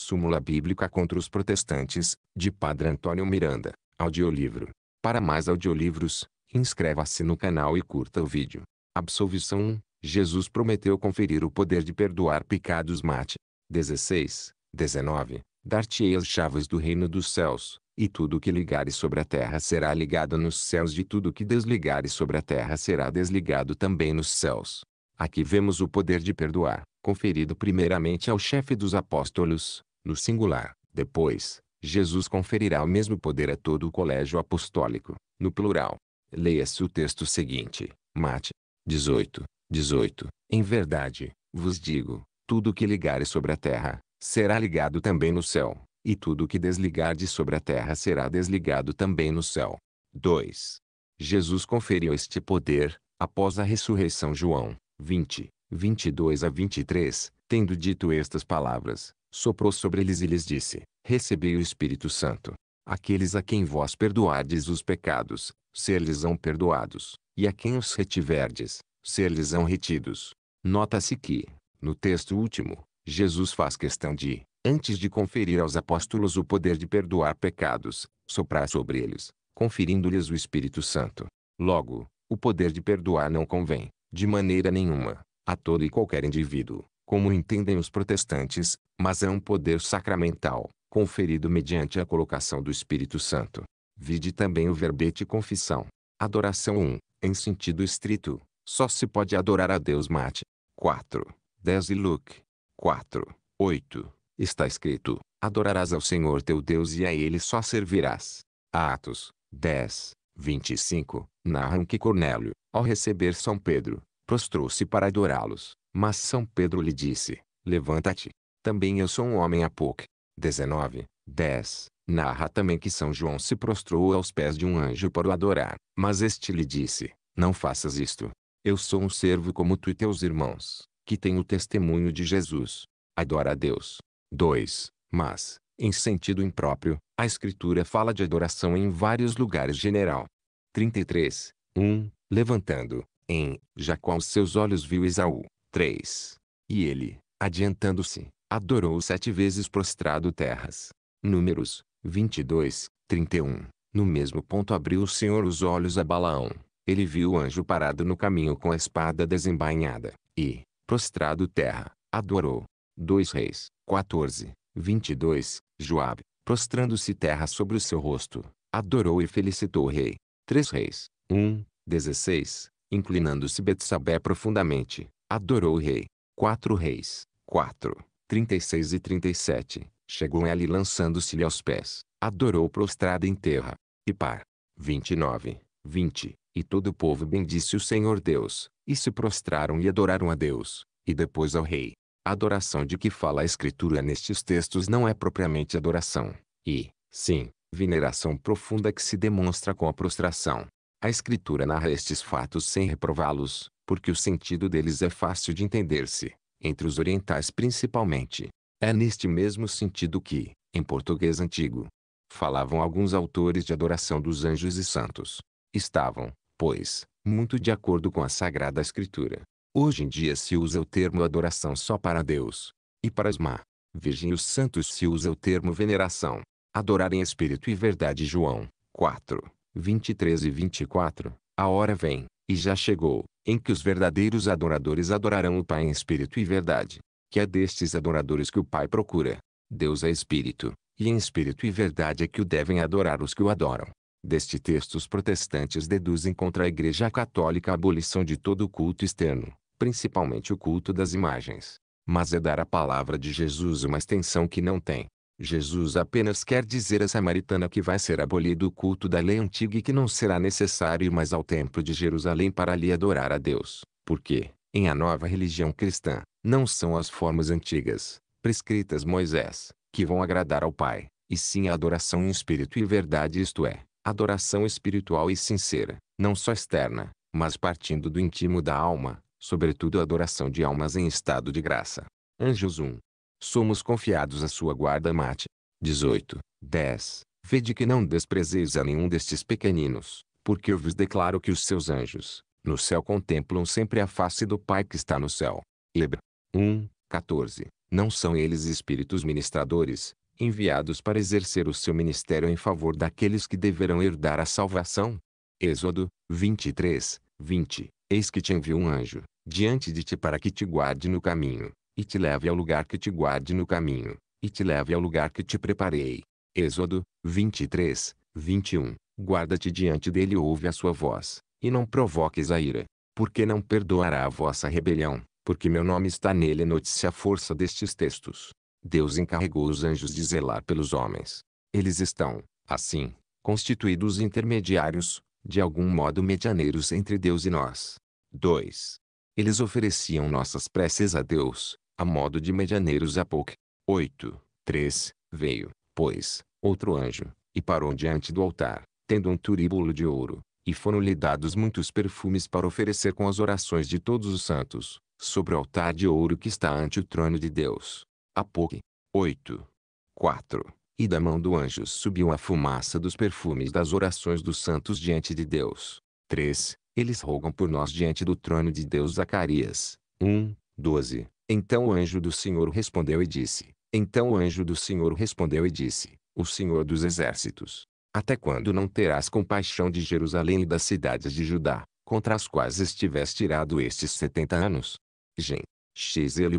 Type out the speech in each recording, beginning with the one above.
Súmula Bíblica contra os Protestantes, de Padre Antônio Miranda, audiolivro. Para mais audiolivros, inscreva-se no canal e curta o vídeo. Absolvição 1. Jesus prometeu conferir o poder de perdoar pecados mate. 16, 19. Dar-te-ei as chaves do reino dos céus, e tudo o que ligares sobre a terra será ligado nos céus e tudo o que desligares sobre a terra será desligado também nos céus. Aqui vemos o poder de perdoar, conferido primeiramente ao chefe dos apóstolos, no singular, depois, Jesus conferirá o mesmo poder a todo o colégio apostólico. No plural, leia-se o texto seguinte, Mate 18, 18. Em verdade, vos digo, tudo que ligares sobre a terra, será ligado também no céu, e tudo que desligardes sobre a terra será desligado também no céu. 2. Jesus conferiu este poder, após a ressurreição João, 20, 22 a 23, tendo dito estas palavras, soprou sobre eles e lhes disse: Recebei o Espírito Santo. Aqueles a quem vós perdoardes os pecados, ser-lhes-ão perdoados, e a quem os retiverdes, ser-lhes-ão retidos. Nota-se que, no texto último, Jesus faz questão de, antes de conferir aos apóstolos o poder de perdoar pecados, soprar sobre eles, conferindo-lhes o Espírito Santo. Logo, o poder de perdoar não convém, de maneira nenhuma, a todo e qualquer indivíduo, como entendem os protestantes, mas é um poder sacramental, conferido mediante a colocação do Espírito Santo. Vide também o verbete confissão. Adoração 1. Em sentido estrito, só se pode adorar a Deus mate. 4. 10 e Luke. 4. 8. Está escrito, adorarás ao Senhor teu Deus e a ele só servirás. Atos 10, 25, narram que Cornélio, ao receber São Pedro, prostrou-se para adorá-los. Mas São Pedro lhe disse, levanta-te, também eu sou um homem há pouco. 19, 10. Narra também que São João se prostrou aos pés de um anjo para o adorar, mas este lhe disse, não faças isto. Eu sou um servo como tu e teus irmãos, que tem o testemunho de Jesus. Adora a Deus. 2. Mas, em sentido impróprio, a Escritura fala de adoração em vários lugares general. 33. 1. levantando, em Jacó os seus olhos viu Esaú. 3. E ele, adiantando-se, adorou sete vezes prostrado terras. Números 22, 31. No mesmo ponto abriu o Senhor os olhos a Balaão. Ele viu o anjo parado no caminho com a espada desembainhada, e, prostrado terra, adorou. 2 Reis, 14, 22, Joabe, prostrando-se terra sobre o seu rosto, adorou e felicitou o rei. 3 Reis, 1, 16, Inclinando-se Betsabé profundamente, adorou o rei. 4 Reis, 4, 36 e 37, chegou ele e lançando-se-lhe aos pés, adorou prostrada em terra. E par. 29, 20, e todo o povo bendisse o Senhor Deus, e se prostraram e adoraram a Deus, e depois ao rei. A adoração de que fala a Escritura nestes textos não é propriamente adoração, e, sim, veneração profunda que se demonstra com a prostração. A escritura narra estes fatos sem reprová-los, porque o sentido deles é fácil de entender-se, entre os orientais principalmente. É neste mesmo sentido que, em português antigo, falavam alguns autores de adoração dos anjos e santos. Estavam, pois, muito de acordo com a Sagrada Escritura. Hoje em dia se usa o termo adoração só para Deus. E para as má virgem os santos se usa o termo veneração. Adorar em espírito e verdade João 4. 23 e 24, a hora vem, e já chegou, em que os verdadeiros adoradores adorarão o Pai em espírito e verdade, que é destes adoradores que o Pai procura. Deus é espírito, e em espírito e verdade é que o devem adorar os que o adoram. Deste texto os protestantes deduzem contra a Igreja Católica a abolição de todo o culto externo, principalmente o culto das imagens. Mas é dar à palavra de Jesus uma extensão que não tem, Jesus apenas quer dizer à samaritana que vai ser abolido o culto da lei antiga e que não será necessário ir mais ao templo de Jerusalém para ali adorar a Deus, porque, em a nova religião cristã, não são as formas antigas, prescritas Moisés, que vão agradar ao Pai, e sim a adoração em espírito e verdade isto é, adoração espiritual e sincera, não só externa, mas partindo do íntimo da alma, sobretudo a adoração de almas em estado de graça. Anjos 1, somos confiados à sua guarda mate. 18. 10. Vede que não desprezeis a nenhum destes pequeninos, porque eu vos declaro que os seus anjos, no céu contemplam sempre a face do Pai que está no céu. Hebra. 1. 14. Não são eles espíritos ministradores, enviados para exercer o seu ministério em favor daqueles que deverão herdar a salvação? Êxodo 23, 20. Eis que te envio um anjo, diante de ti para que te guarde no caminho, e te leve ao lugar que te guarde no caminho, e te leve ao lugar que te preparei. Êxodo 23, 21. Guarda-te diante dele e ouve a sua voz, e não provoques a ira, porque não perdoará a vossa rebelião, porque meu nome está nele. Note-se a força destes textos. Deus encarregou os anjos de zelar pelos homens. Eles estão, assim, constituídos intermediários, de algum modo medianeiros entre Deus e nós. 2. Eles ofereciam nossas preces a Deus, a modo de medianeiros Apoc. pouco. 8. 3. Veio, pois, outro anjo, e parou diante do altar, tendo um turíbulo de ouro, e foram-lhe dados muitos perfumes para oferecer com as orações de todos os santos, sobre o altar de ouro que está ante o trono de Deus. Apoc. 8. 4. E da mão do anjo subiu a fumaça dos perfumes das orações dos santos diante de Deus. 3. Eles rogam por nós diante do trono de Deus Zacarias. 1, 12. Então o anjo do Senhor respondeu e disse: Então o anjo do Senhor respondeu e disse: O Senhor dos exércitos, até quando não terás compaixão de Jerusalém e das cidades de Judá, contra as quais estiveste tirado estes setenta anos? Gen. XL.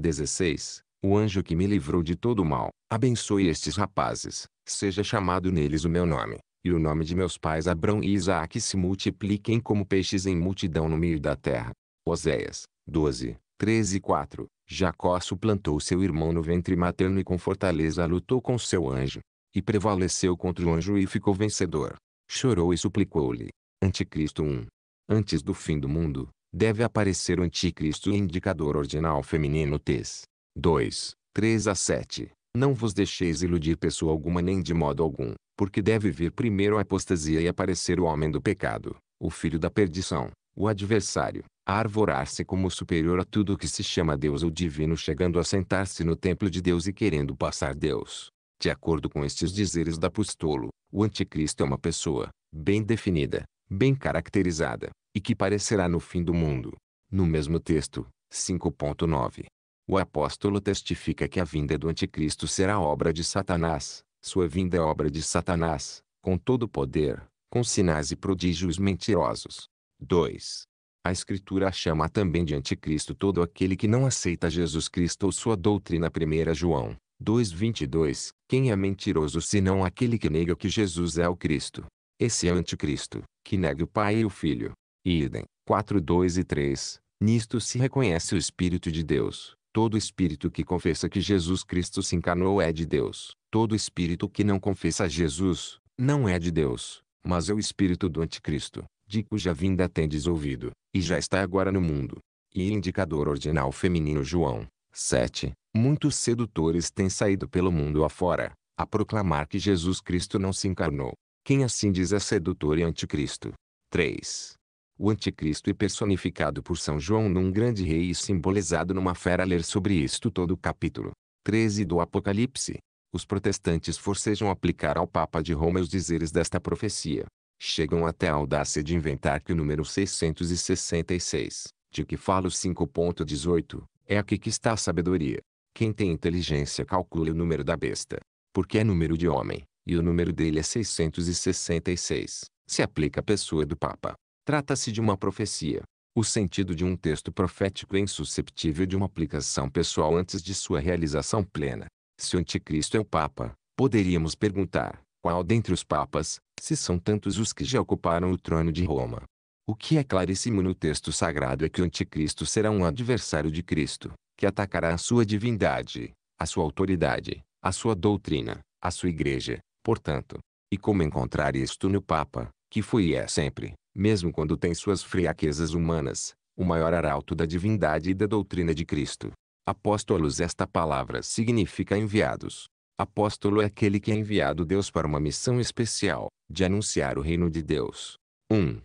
16 O anjo que me livrou de todo o mal, abençoe estes rapazes, seja chamado neles o meu nome, e o nome de meus pais Abrão e Isaac se multipliquem como peixes em multidão no meio da terra. Oséias 12, e 4. Jacó suplantou seu irmão no ventre materno e com fortaleza lutou com seu anjo. E prevaleceu contra o anjo e ficou vencedor. Chorou e suplicou-lhe. Anticristo 1. Antes do fim do mundo, deve aparecer o anticristo e indicador ordinal feminino Tes. 2, 3 a 7. Não vos deixeis iludir pessoa alguma nem de modo algum, porque deve vir primeiro a apostasia e aparecer o homem do pecado, o filho da perdição, o adversário, arvorar-se como superior a tudo que se chama Deus ou divino chegando a sentar-se no templo de Deus e querendo passar Deus. De acordo com estes dizeres da Apostolo, o anticristo é uma pessoa, bem definida, bem caracterizada, e que parecerá no fim do mundo. No mesmo texto, 5.9. O apóstolo testifica que a vinda do anticristo será obra de Satanás, sua vinda é obra de Satanás, com todo o poder, com sinais e prodígios mentirosos. 2. A Escritura chama também de anticristo todo aquele que não aceita Jesus Cristo ou sua doutrina. 1 João 2,22 Quem é mentiroso senão aquele que nega que Jesus é o Cristo? Esse é o anticristo, que nega o Pai e o Filho. idem, 4, 2 e 3. Nisto se reconhece o Espírito de Deus. Todo espírito que confessa que Jesus Cristo se encarnou é de Deus. Todo espírito que não confessa Jesus, não é de Deus, mas é o espírito do anticristo de cuja vinda tem ouvido, e já está agora no mundo. E indicador ordinal feminino João 7. Muitos sedutores têm saído pelo mundo afora, a proclamar que Jesus Cristo não se encarnou. Quem assim diz é sedutor e anticristo. 3. O anticristo é personificado por São João num grande rei e simbolizado numa fera ler sobre isto todo o capítulo 13 do Apocalipse. Os protestantes forcejam aplicar ao Papa de Roma os dizeres desta profecia, chegam até a audácia de inventar que o número 666, de que falo 5.18, é aqui que está a sabedoria. Quem tem inteligência calcule o número da besta, porque é número de homem, e o número dele é 666. Se aplica à pessoa do Papa. Trata-se de uma profecia. O sentido de um texto profético é insusceptível de uma aplicação pessoal antes de sua realização plena. Se o anticristo é o Papa, poderíamos perguntar, qual dentre os papas, se são tantos os que já ocuparam o trono de Roma. O que é claríssimo no texto sagrado é que o anticristo será um adversário de Cristo, que atacará a sua divindade, a sua autoridade, a sua doutrina, a sua igreja, portanto. E como encontrar isto no Papa, que foi e é sempre, mesmo quando tem suas fraquezas humanas, o maior arauto da divindade e da doutrina de Cristo. Apóstolos esta palavra significa enviados. Apóstolo é aquele que é enviado Deus para uma missão especial, de anunciar o reino de Deus. 1.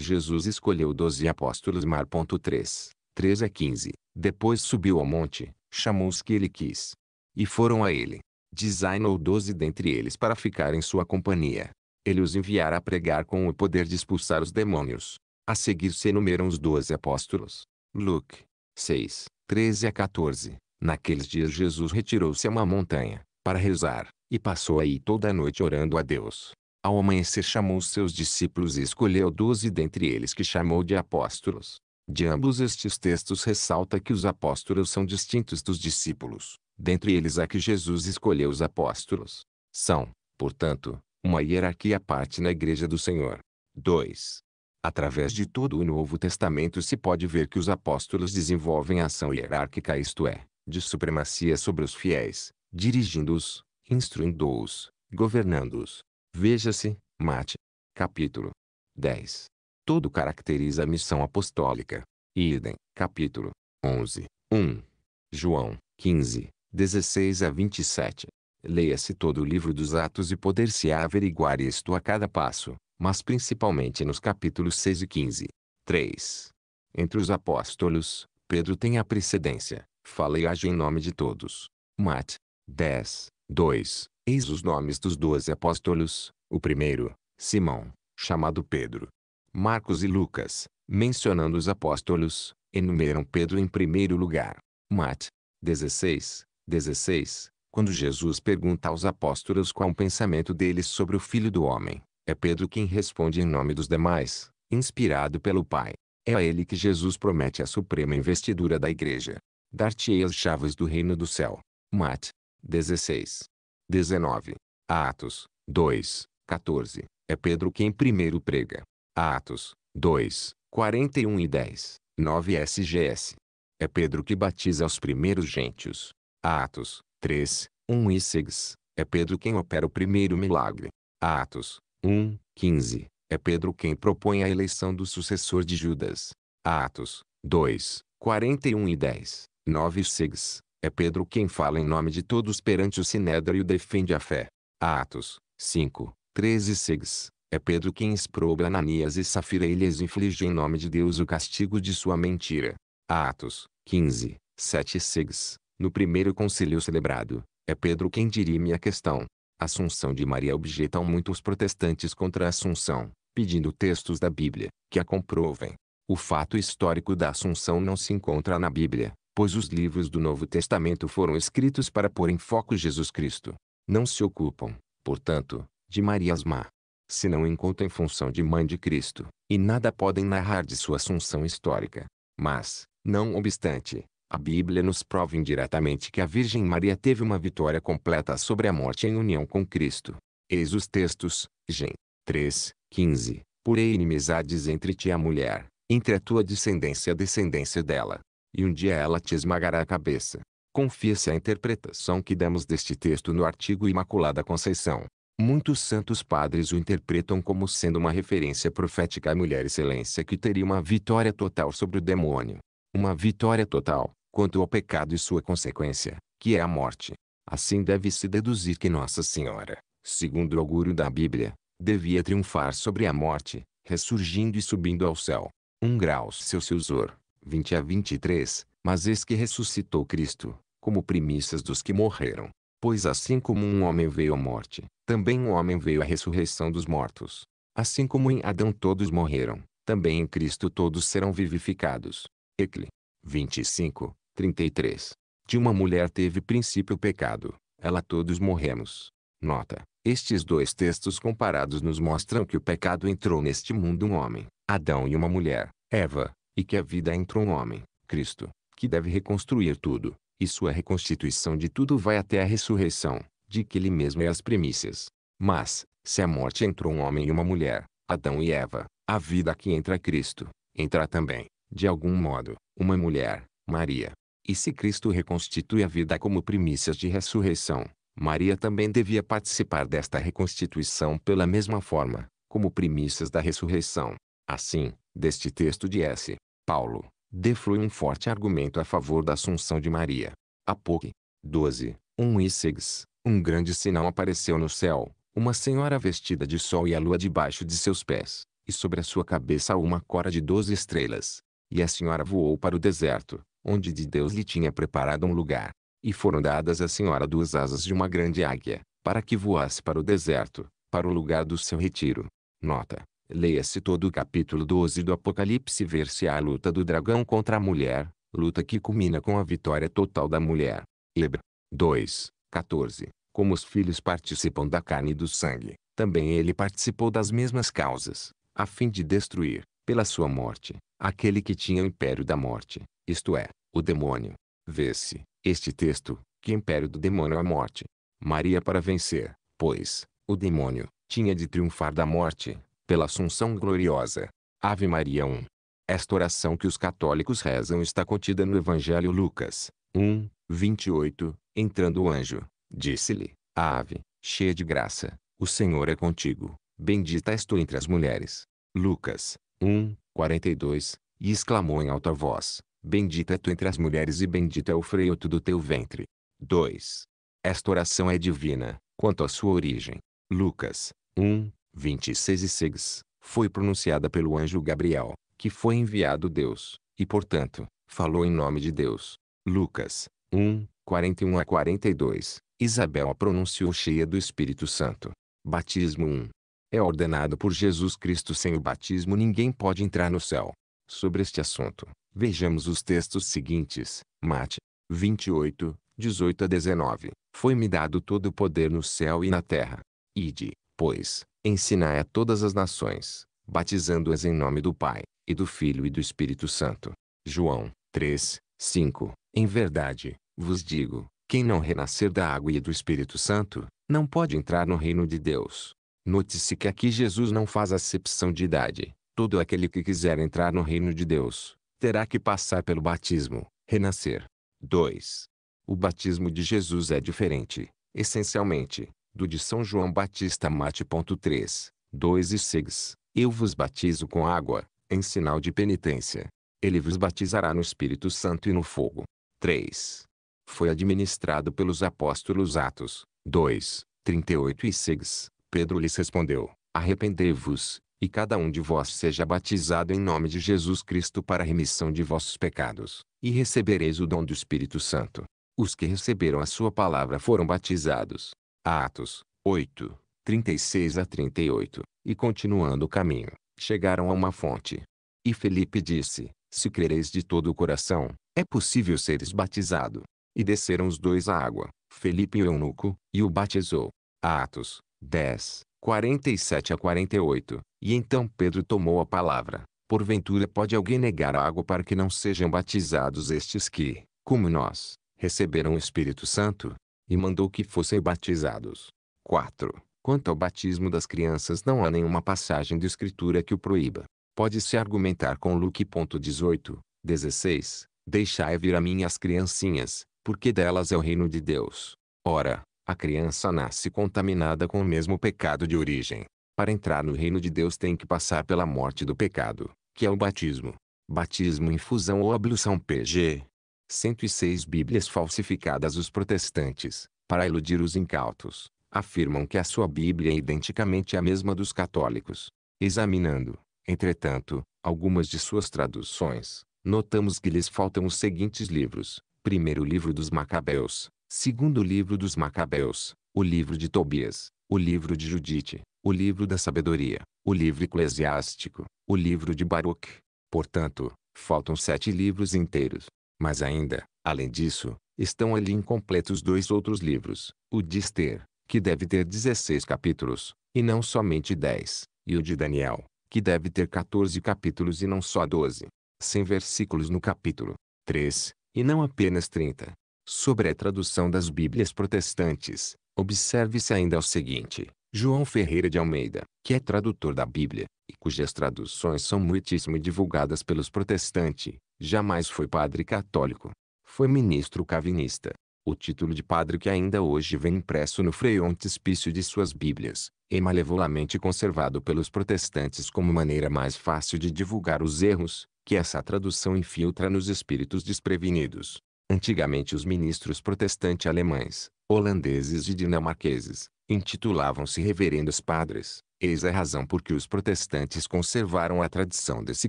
Jesus escolheu doze apóstolos Mar. 3, 3 a 15. Depois subiu ao monte, chamou os que ele quis. E foram a ele. Designou doze dentre eles para ficar em sua companhia. Ele os enviara a pregar com o poder de expulsar os demônios. A seguir se enumeram os doze apóstolos. Luke 6, 13 a 14. Naqueles dias Jesus retirou-se a uma montanha, para rezar, e passou aí toda a noite orando a Deus. Ao amanhecer chamou seus discípulos e escolheu doze dentre eles que chamou de apóstolos. De ambos estes textos ressalta que os apóstolos são distintos dos discípulos. Dentre eles há que Jesus escolheu os apóstolos. São, portanto, uma hierarquia à parte na Igreja do Senhor. 2. Através de todo o Novo Testamento se pode ver que os apóstolos desenvolvem ação hierárquica isto é, de supremacia sobre os fiéis, dirigindo-os, instruindo-os, governando-os. Veja-se, Mate. Capítulo 10. Todo caracteriza a missão apostólica. Idem, capítulo 11, 1. João 15, 16 a 27. Leia-se todo o livro dos Atos e poder-se-á averiguar isto a cada passo, mas principalmente nos capítulos 6 e 15. 3. Entre os apóstolos, Pedro tem a precedência. Fala e age em nome de todos. Mate, 10, 2, eis os nomes dos doze apóstolos, o primeiro, Simão, chamado Pedro. Marcos e Lucas, mencionando os apóstolos, enumeram Pedro em primeiro lugar. Mat. 16, 16, quando Jesus pergunta aos apóstolos qual o pensamento deles sobre o Filho do Homem, é Pedro quem responde em nome dos demais, inspirado pelo Pai. É a ele que Jesus promete a suprema investidura da igreja. Dar-te-ei as chaves do reino do céu. Mat. 16. 19. Atos 2, 14. É Pedro quem primeiro prega. Atos 2, 41 e 10. 9 SGS. É Pedro que batiza os primeiros gentios. Atos 3, 1 e 6. É Pedro quem opera o primeiro milagre. Atos 1, 15. É Pedro quem propõe a eleição do sucessor de Judas. Atos 2, 41 e 10. 9 e 6. É Pedro quem fala em nome de todos perante o Sinédrio e defende a fé. Atos 5, 13 6. É Pedro quem exproba Ananias e Safira e lhes inflige em nome de Deus o castigo de sua mentira. Atos 15, 7 6. No primeiro concílio celebrado, é Pedro quem dirime a questão. Assunção de Maria objetam muitos protestantes contra a Assunção, pedindo textos da Bíblia, que a comprovem. O fato histórico da Assunção não se encontra na Bíblia, pois os livros do Novo Testamento foram escritos para pôr em foco Jesus Cristo. Não se ocupam, portanto, de Maria Má, Se não encontram em função de mãe de Cristo, e nada podem narrar de sua assunção histórica. Mas, não obstante, a Bíblia nos prova indiretamente que a Virgem Maria teve uma vitória completa sobre a morte em união com Cristo. Eis os textos, Gen. 3, 15. Purei inimizades entre ti e a mulher, entre a tua descendência e a descendência dela e um dia ela te esmagará a cabeça. Confia-se a interpretação que damos deste texto no artigo Imaculada Conceição. Muitos santos padres o interpretam como sendo uma referência profética à mulher excelência que teria uma vitória total sobre o demônio. Uma vitória total, quanto ao pecado e sua consequência, que é a morte. Assim deve-se deduzir que Nossa Senhora, segundo o augúrio da Bíblia, devia triunfar sobre a morte, ressurgindo e subindo ao céu. Um grau seu susur. 20 a 23, mas eis que ressuscitou Cristo, como primícias dos que morreram. Pois assim como um homem veio à morte, também um homem veio à ressurreição dos mortos. Assim como em Adão todos morreram, também em Cristo todos serão vivificados. Ecle 25, 33. De uma mulher teve princípio o pecado, ela todos morremos. Nota: estes dois textos comparados nos mostram que o pecado entrou neste mundo um homem, Adão e uma mulher, Eva, e que a vida é entra um homem, Cristo, que deve reconstruir tudo, e sua reconstituição de tudo vai até a ressurreição, de que ele mesmo é as primícias. Mas, se a morte entrou um homem e uma mulher, Adão e Eva, a vida que entra Cristo, entra também, de algum modo, uma mulher, Maria. E se Cristo reconstitui a vida como primícias de ressurreição, Maria também devia participar desta reconstituição pela mesma forma, como primícias da ressurreição. Assim, Deste texto de S. Paulo, deflui um forte argumento a favor da Assunção de Maria. Apoc. 12, 1 e 6. Um grande sinal apareceu no céu, uma senhora vestida de sol e a lua debaixo de seus pés, e sobre a sua cabeça uma cora de doze estrelas. E a senhora voou para o deserto, onde de Deus lhe tinha preparado um lugar. E foram dadas à senhora duas asas de uma grande águia, para que voasse para o deserto, para o lugar do seu retiro. Nota. Leia-se todo o capítulo 12 do Apocalipse e ver-se a luta do dragão contra a mulher, luta que culmina com a vitória total da mulher. Hebra 2, 14. Como os filhos participam da carne e do sangue, também ele participou das mesmas causas, a fim de destruir, pela sua morte, aquele que tinha o império da morte, isto é, o demônio. Vê-se, este texto, que império do demônio é a morte. Maria para vencer, pois, o demônio, tinha de triunfar da morte, pela Assunção Gloriosa. Ave Maria 1. Esta oração que os católicos rezam está contida no Evangelho Lucas 1, 28. Entrando o anjo, disse-lhe: Ave, cheia de graça, o Senhor é contigo. Bendita és tu entre as mulheres. Lucas 1, 42. E exclamou em alta voz: Bendita é tu entre as mulheres e bendito é o freio do teu ventre. 2. Esta oração é divina, quanto à sua origem. Lucas 1, 26 e 6, foi pronunciada pelo anjo Gabriel, que foi enviado Deus, e portanto, falou em nome de Deus. Lucas 1, 41 a 42, Isabel a pronunciou cheia do Espírito Santo. Batismo 1. É ordenado por Jesus Cristo sem o batismo ninguém pode entrar no céu. Sobre este assunto, vejamos os textos seguintes. Mate 28, 18 a 19. Foi-me dado todo o poder no céu e na terra. Ide, pois, Ensinai a todas as nações, batizando-as em nome do Pai, e do Filho e do Espírito Santo. João 3, 5. Em verdade, vos digo, quem não renascer da água e do Espírito Santo, não pode entrar no reino de Deus. Note-se que aqui Jesus não faz acepção de idade. Todo aquele que quiser entrar no reino de Deus, terá que passar pelo batismo, renascer. 2. O batismo de Jesus é diferente, essencialmente, do de São João Batista mate 3, 2 e 6. Eu vos batizo com água, em sinal de penitência. Ele vos batizará no Espírito Santo e no fogo. 3. Foi administrado pelos apóstolos Atos, 2, 38 e 6. Pedro lhes respondeu, arrependei-vos, e cada um de vós seja batizado em nome de Jesus Cristo para a remissão de vossos pecados, e recebereis o dom do Espírito Santo. Os que receberam a sua palavra foram batizados, Atos 8, 36 a 38, e continuando o caminho, chegaram a uma fonte. E Felipe disse: Se crereis de todo o coração, é possível seres batizado. E desceram os dois à água, Felipe e o eunuco, e o batizou. Atos 10, 47 a 48. E então Pedro tomou a palavra. Porventura pode alguém negar a água para que não sejam batizados estes que, como nós, receberam o Espírito Santo? e mandou que fossem batizados. 4. Quanto ao batismo das crianças não há nenhuma passagem de escritura que o proíba. Pode-se argumentar com Luke. 18, 16, Deixai vir a mim as criancinhas, porque delas é o reino de Deus. Ora, a criança nasce contaminada com o mesmo pecado de origem. Para entrar no reino de Deus tem que passar pela morte do pecado, que é o batismo. Batismo infusão ou ablução pg. 106 Bíblias falsificadas Os protestantes, para iludir os incautos, afirmam que a sua Bíblia é identicamente a mesma dos católicos. Examinando, entretanto, algumas de suas traduções, notamos que lhes faltam os seguintes livros: Primeiro livro dos Macabeus, Segundo livro dos Macabeus, o livro de Tobias, o livro de Judite, o livro da sabedoria, o livro eclesiástico, o livro de Baruch. Portanto, faltam sete livros inteiros. Mas ainda, além disso, estão ali incompletos dois outros livros, o de Esther, que deve ter 16 capítulos, e não somente 10, e o de Daniel, que deve ter 14 capítulos e não só 12, sem versículos no capítulo 3, e não apenas 30. Sobre a tradução das Bíblias protestantes, observe-se ainda o seguinte. João Ferreira de Almeida, que é tradutor da Bíblia, e cujas traduções são muitíssimo divulgadas pelos protestantes, Jamais foi padre católico. Foi ministro cavinista. O título de padre que ainda hoje vem impresso no frontispício de suas bíblias, e é malevolamente conservado pelos protestantes como maneira mais fácil de divulgar os erros, que essa tradução infiltra nos espíritos desprevenidos. Antigamente os ministros protestantes alemães, holandeses e dinamarqueses, intitulavam-se reverendos padres, Eis a razão por que os protestantes conservaram a tradição desse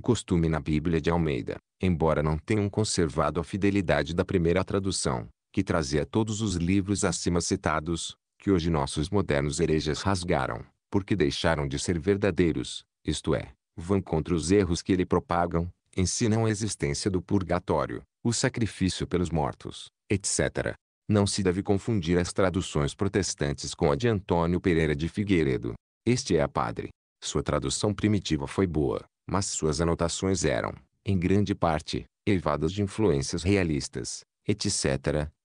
costume na Bíblia de Almeida, embora não tenham conservado a fidelidade da primeira tradução, que trazia todos os livros acima citados, que hoje nossos modernos hereges rasgaram, porque deixaram de ser verdadeiros, isto é, vão contra os erros que ele propagam, ensinam a existência do purgatório, o sacrifício pelos mortos, etc. Não se deve confundir as traduções protestantes com a de Antônio Pereira de Figueiredo, este é a padre. Sua tradução primitiva foi boa, mas suas anotações eram, em grande parte, evadas de influências realistas, etc.,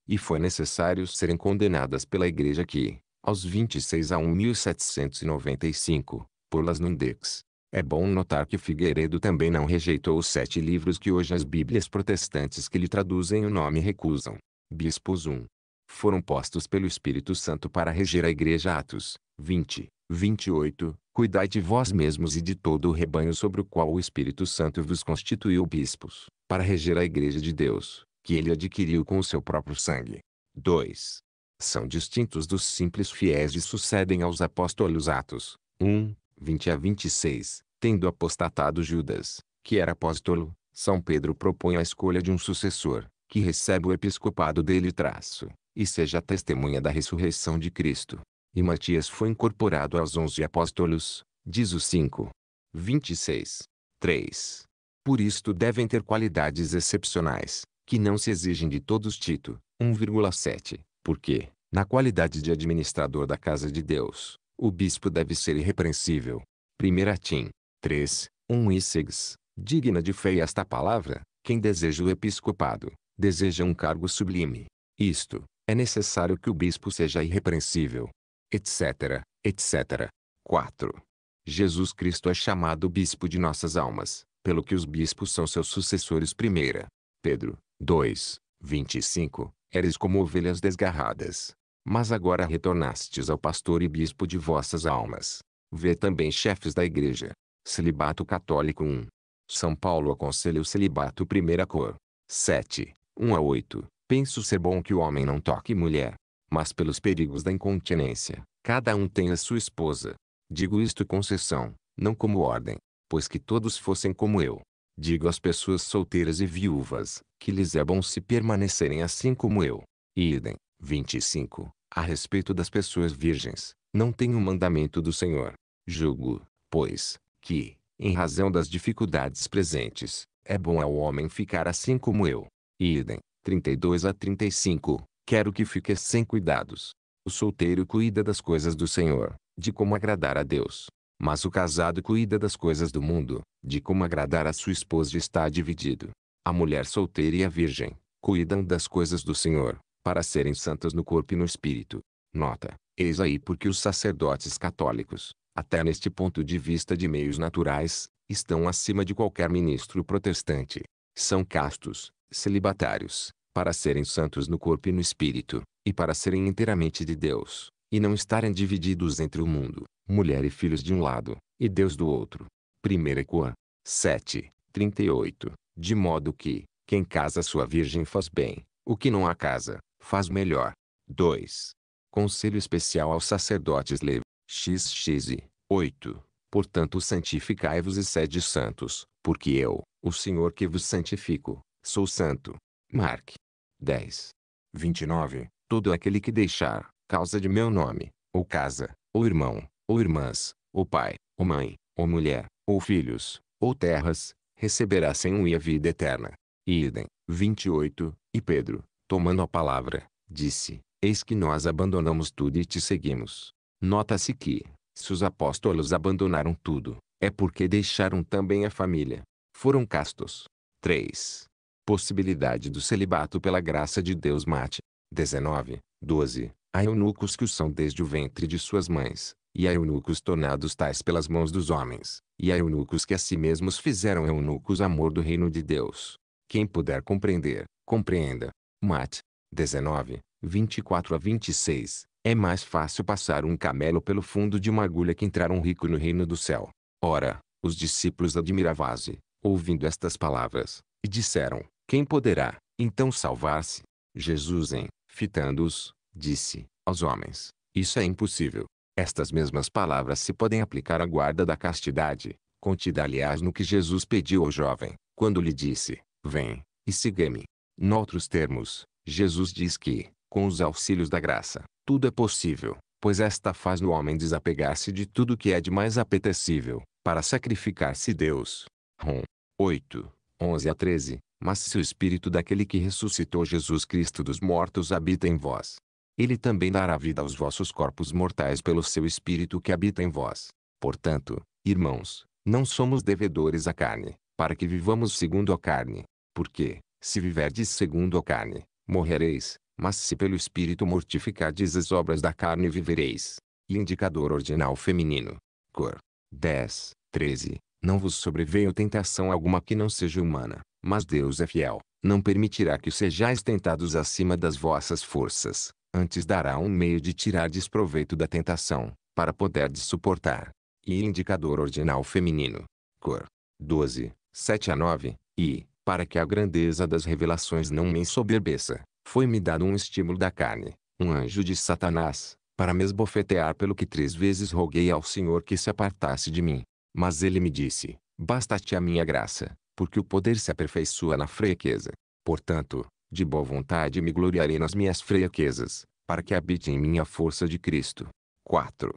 e foi necessário serem condenadas pela Igreja que, aos 26 a 1795, pô-las num dex. É bom notar que Figueiredo também não rejeitou os sete livros que hoje as bíblias protestantes que lhe traduzem o nome recusam. Bispos 1. Foram postos pelo Espírito Santo para reger a Igreja Atos, 20, 28. Cuidai de vós mesmos e de todo o rebanho sobre o qual o Espírito Santo vos constituiu bispos, para reger a Igreja de Deus, que ele adquiriu com o seu próprio sangue. 2. São distintos dos simples fiéis e sucedem aos apóstolos Atos 1, 20 a 26, tendo apostatado Judas, que era apóstolo, São Pedro propõe a escolha de um sucessor, que recebe o episcopado dele traço, e seja testemunha da ressurreição de Cristo. E Matias foi incorporado aos onze apóstolos, diz o 5. 26. 3. Por isto devem ter qualidades excepcionais, que não se exigem de todos Tito, 1,7, porque, na qualidade de administrador da casa de Deus, o bispo deve ser irrepreensível. 1 Tim 3, 1 e 6. Digna de fé esta palavra, quem deseja o episcopado, deseja um cargo sublime. Isto, é necessário que o bispo seja irrepreensível, etc, etc. 4. Jesus Cristo é chamado Bispo de nossas almas, pelo que os bispos são seus sucessores. primeira Pedro 2, 25. Eres como ovelhas desgarradas. Mas agora retornastes ao pastor e bispo de vossas almas. Vê também chefes da igreja. Celibato Católico 1. São Paulo aconselha o celibato primeira cor. 7, 1 a 8. Penso ser bom que o homem não toque mulher, mas pelos perigos da incontinência, cada um tem a sua esposa. Digo isto com concessão, não como ordem, pois que todos fossem como eu. Digo às pessoas solteiras e viúvas, que lhes é bom se permanecerem assim como eu. idem, 25. A respeito das pessoas virgens, não tenho um mandamento do Senhor. Julgo, pois, que, em razão das dificuldades presentes, é bom ao homem ficar assim como eu. idem, 32 a 35. Quero que fiques sem cuidados. O solteiro cuida das coisas do Senhor, de como agradar a Deus. Mas o casado cuida das coisas do mundo, de como agradar a sua esposa está dividido. A mulher solteira e a virgem cuidam das coisas do Senhor, para serem santas no corpo e no espírito. Nota: eis aí porque os sacerdotes católicos, até neste ponto de vista de meios naturais, estão acima de qualquer ministro protestante. São castos, celibatários, para serem santos no corpo e no espírito, e para serem inteiramente de Deus, e não estarem divididos entre o mundo, mulher e filhos de um lado, e Deus do outro. 1 Coa 7, 38. De modo que, quem casa sua virgem faz bem, o que não a casa, faz melhor. 2. Conselho especial aos sacerdotes Levi. XXI 8. Portanto santificai-vos e sede santos, porque eu, o Senhor que vos santifico, sou santo. Mark. 10. 29. Todo aquele que deixar, causa de meu nome, ou casa, ou irmão, ou irmãs, ou pai, ou mãe, ou mulher, ou filhos, ou terras, receberá sem um e a vida eterna. E idem. 28. E Pedro, tomando a palavra, disse, Eis que nós abandonamos tudo e te seguimos. Nota-se que, se os apóstolos abandonaram tudo, é porque deixaram também a família. Foram castos. 3. Possibilidade do celibato pela graça de Deus mate. 19, 12. Há eunucos que o são desde o ventre de suas mães, e há eunucos tornados tais pelas mãos dos homens, e há eunucos que a si mesmos fizeram eunucos amor do reino de Deus. Quem puder compreender, compreenda. Mate. 19, 24 a 26. É mais fácil passar um camelo pelo fundo de uma agulha que entrar um rico no reino do céu. Ora, os discípulos admiravam-se, ouvindo estas palavras. E disseram: Quem poderá, então, salvar-se? Jesus, em fitando-os, disse aos homens: Isso é impossível. Estas mesmas palavras se podem aplicar à guarda da castidade, contida aliás no que Jesus pediu ao jovem, quando lhe disse: Vem e siga-me. Em outros termos, Jesus diz que, com os auxílios da graça, tudo é possível, pois esta faz no homem desapegar-se de tudo que é de mais apetecível, para sacrificar-se Deus. Rom. 8. 11 a 13, mas se o Espírito daquele que ressuscitou Jesus Cristo dos mortos habita em vós, ele também dará vida aos vossos corpos mortais pelo seu Espírito que habita em vós. Portanto, irmãos, não somos devedores à carne, para que vivamos segundo a carne. Porque, se viverdes segundo a carne, morrereis, mas se pelo Espírito mortificardes as obras da carne vivereis. E indicador ordinal feminino. Cor. 10, 13, não vos sobreveio tentação alguma que não seja humana, mas Deus é fiel, não permitirá que sejais tentados acima das vossas forças, antes dará um meio de tirar desproveito da tentação, para poderdes suportar. E indicador ordinal feminino. Cor. 12, 7 a 9, e, para que a grandeza das revelações não me ensoberbeça, foi-me dado um estímulo da carne, um anjo de Satanás, para me esbofetear pelo que três vezes roguei ao Senhor que se apartasse de mim. Mas ele me disse, basta-te a minha graça, porque o poder se aperfeiçoa na fraqueza. Portanto, de boa vontade me gloriarei nas minhas fraquezas, para que habite em minha força de Cristo. 4.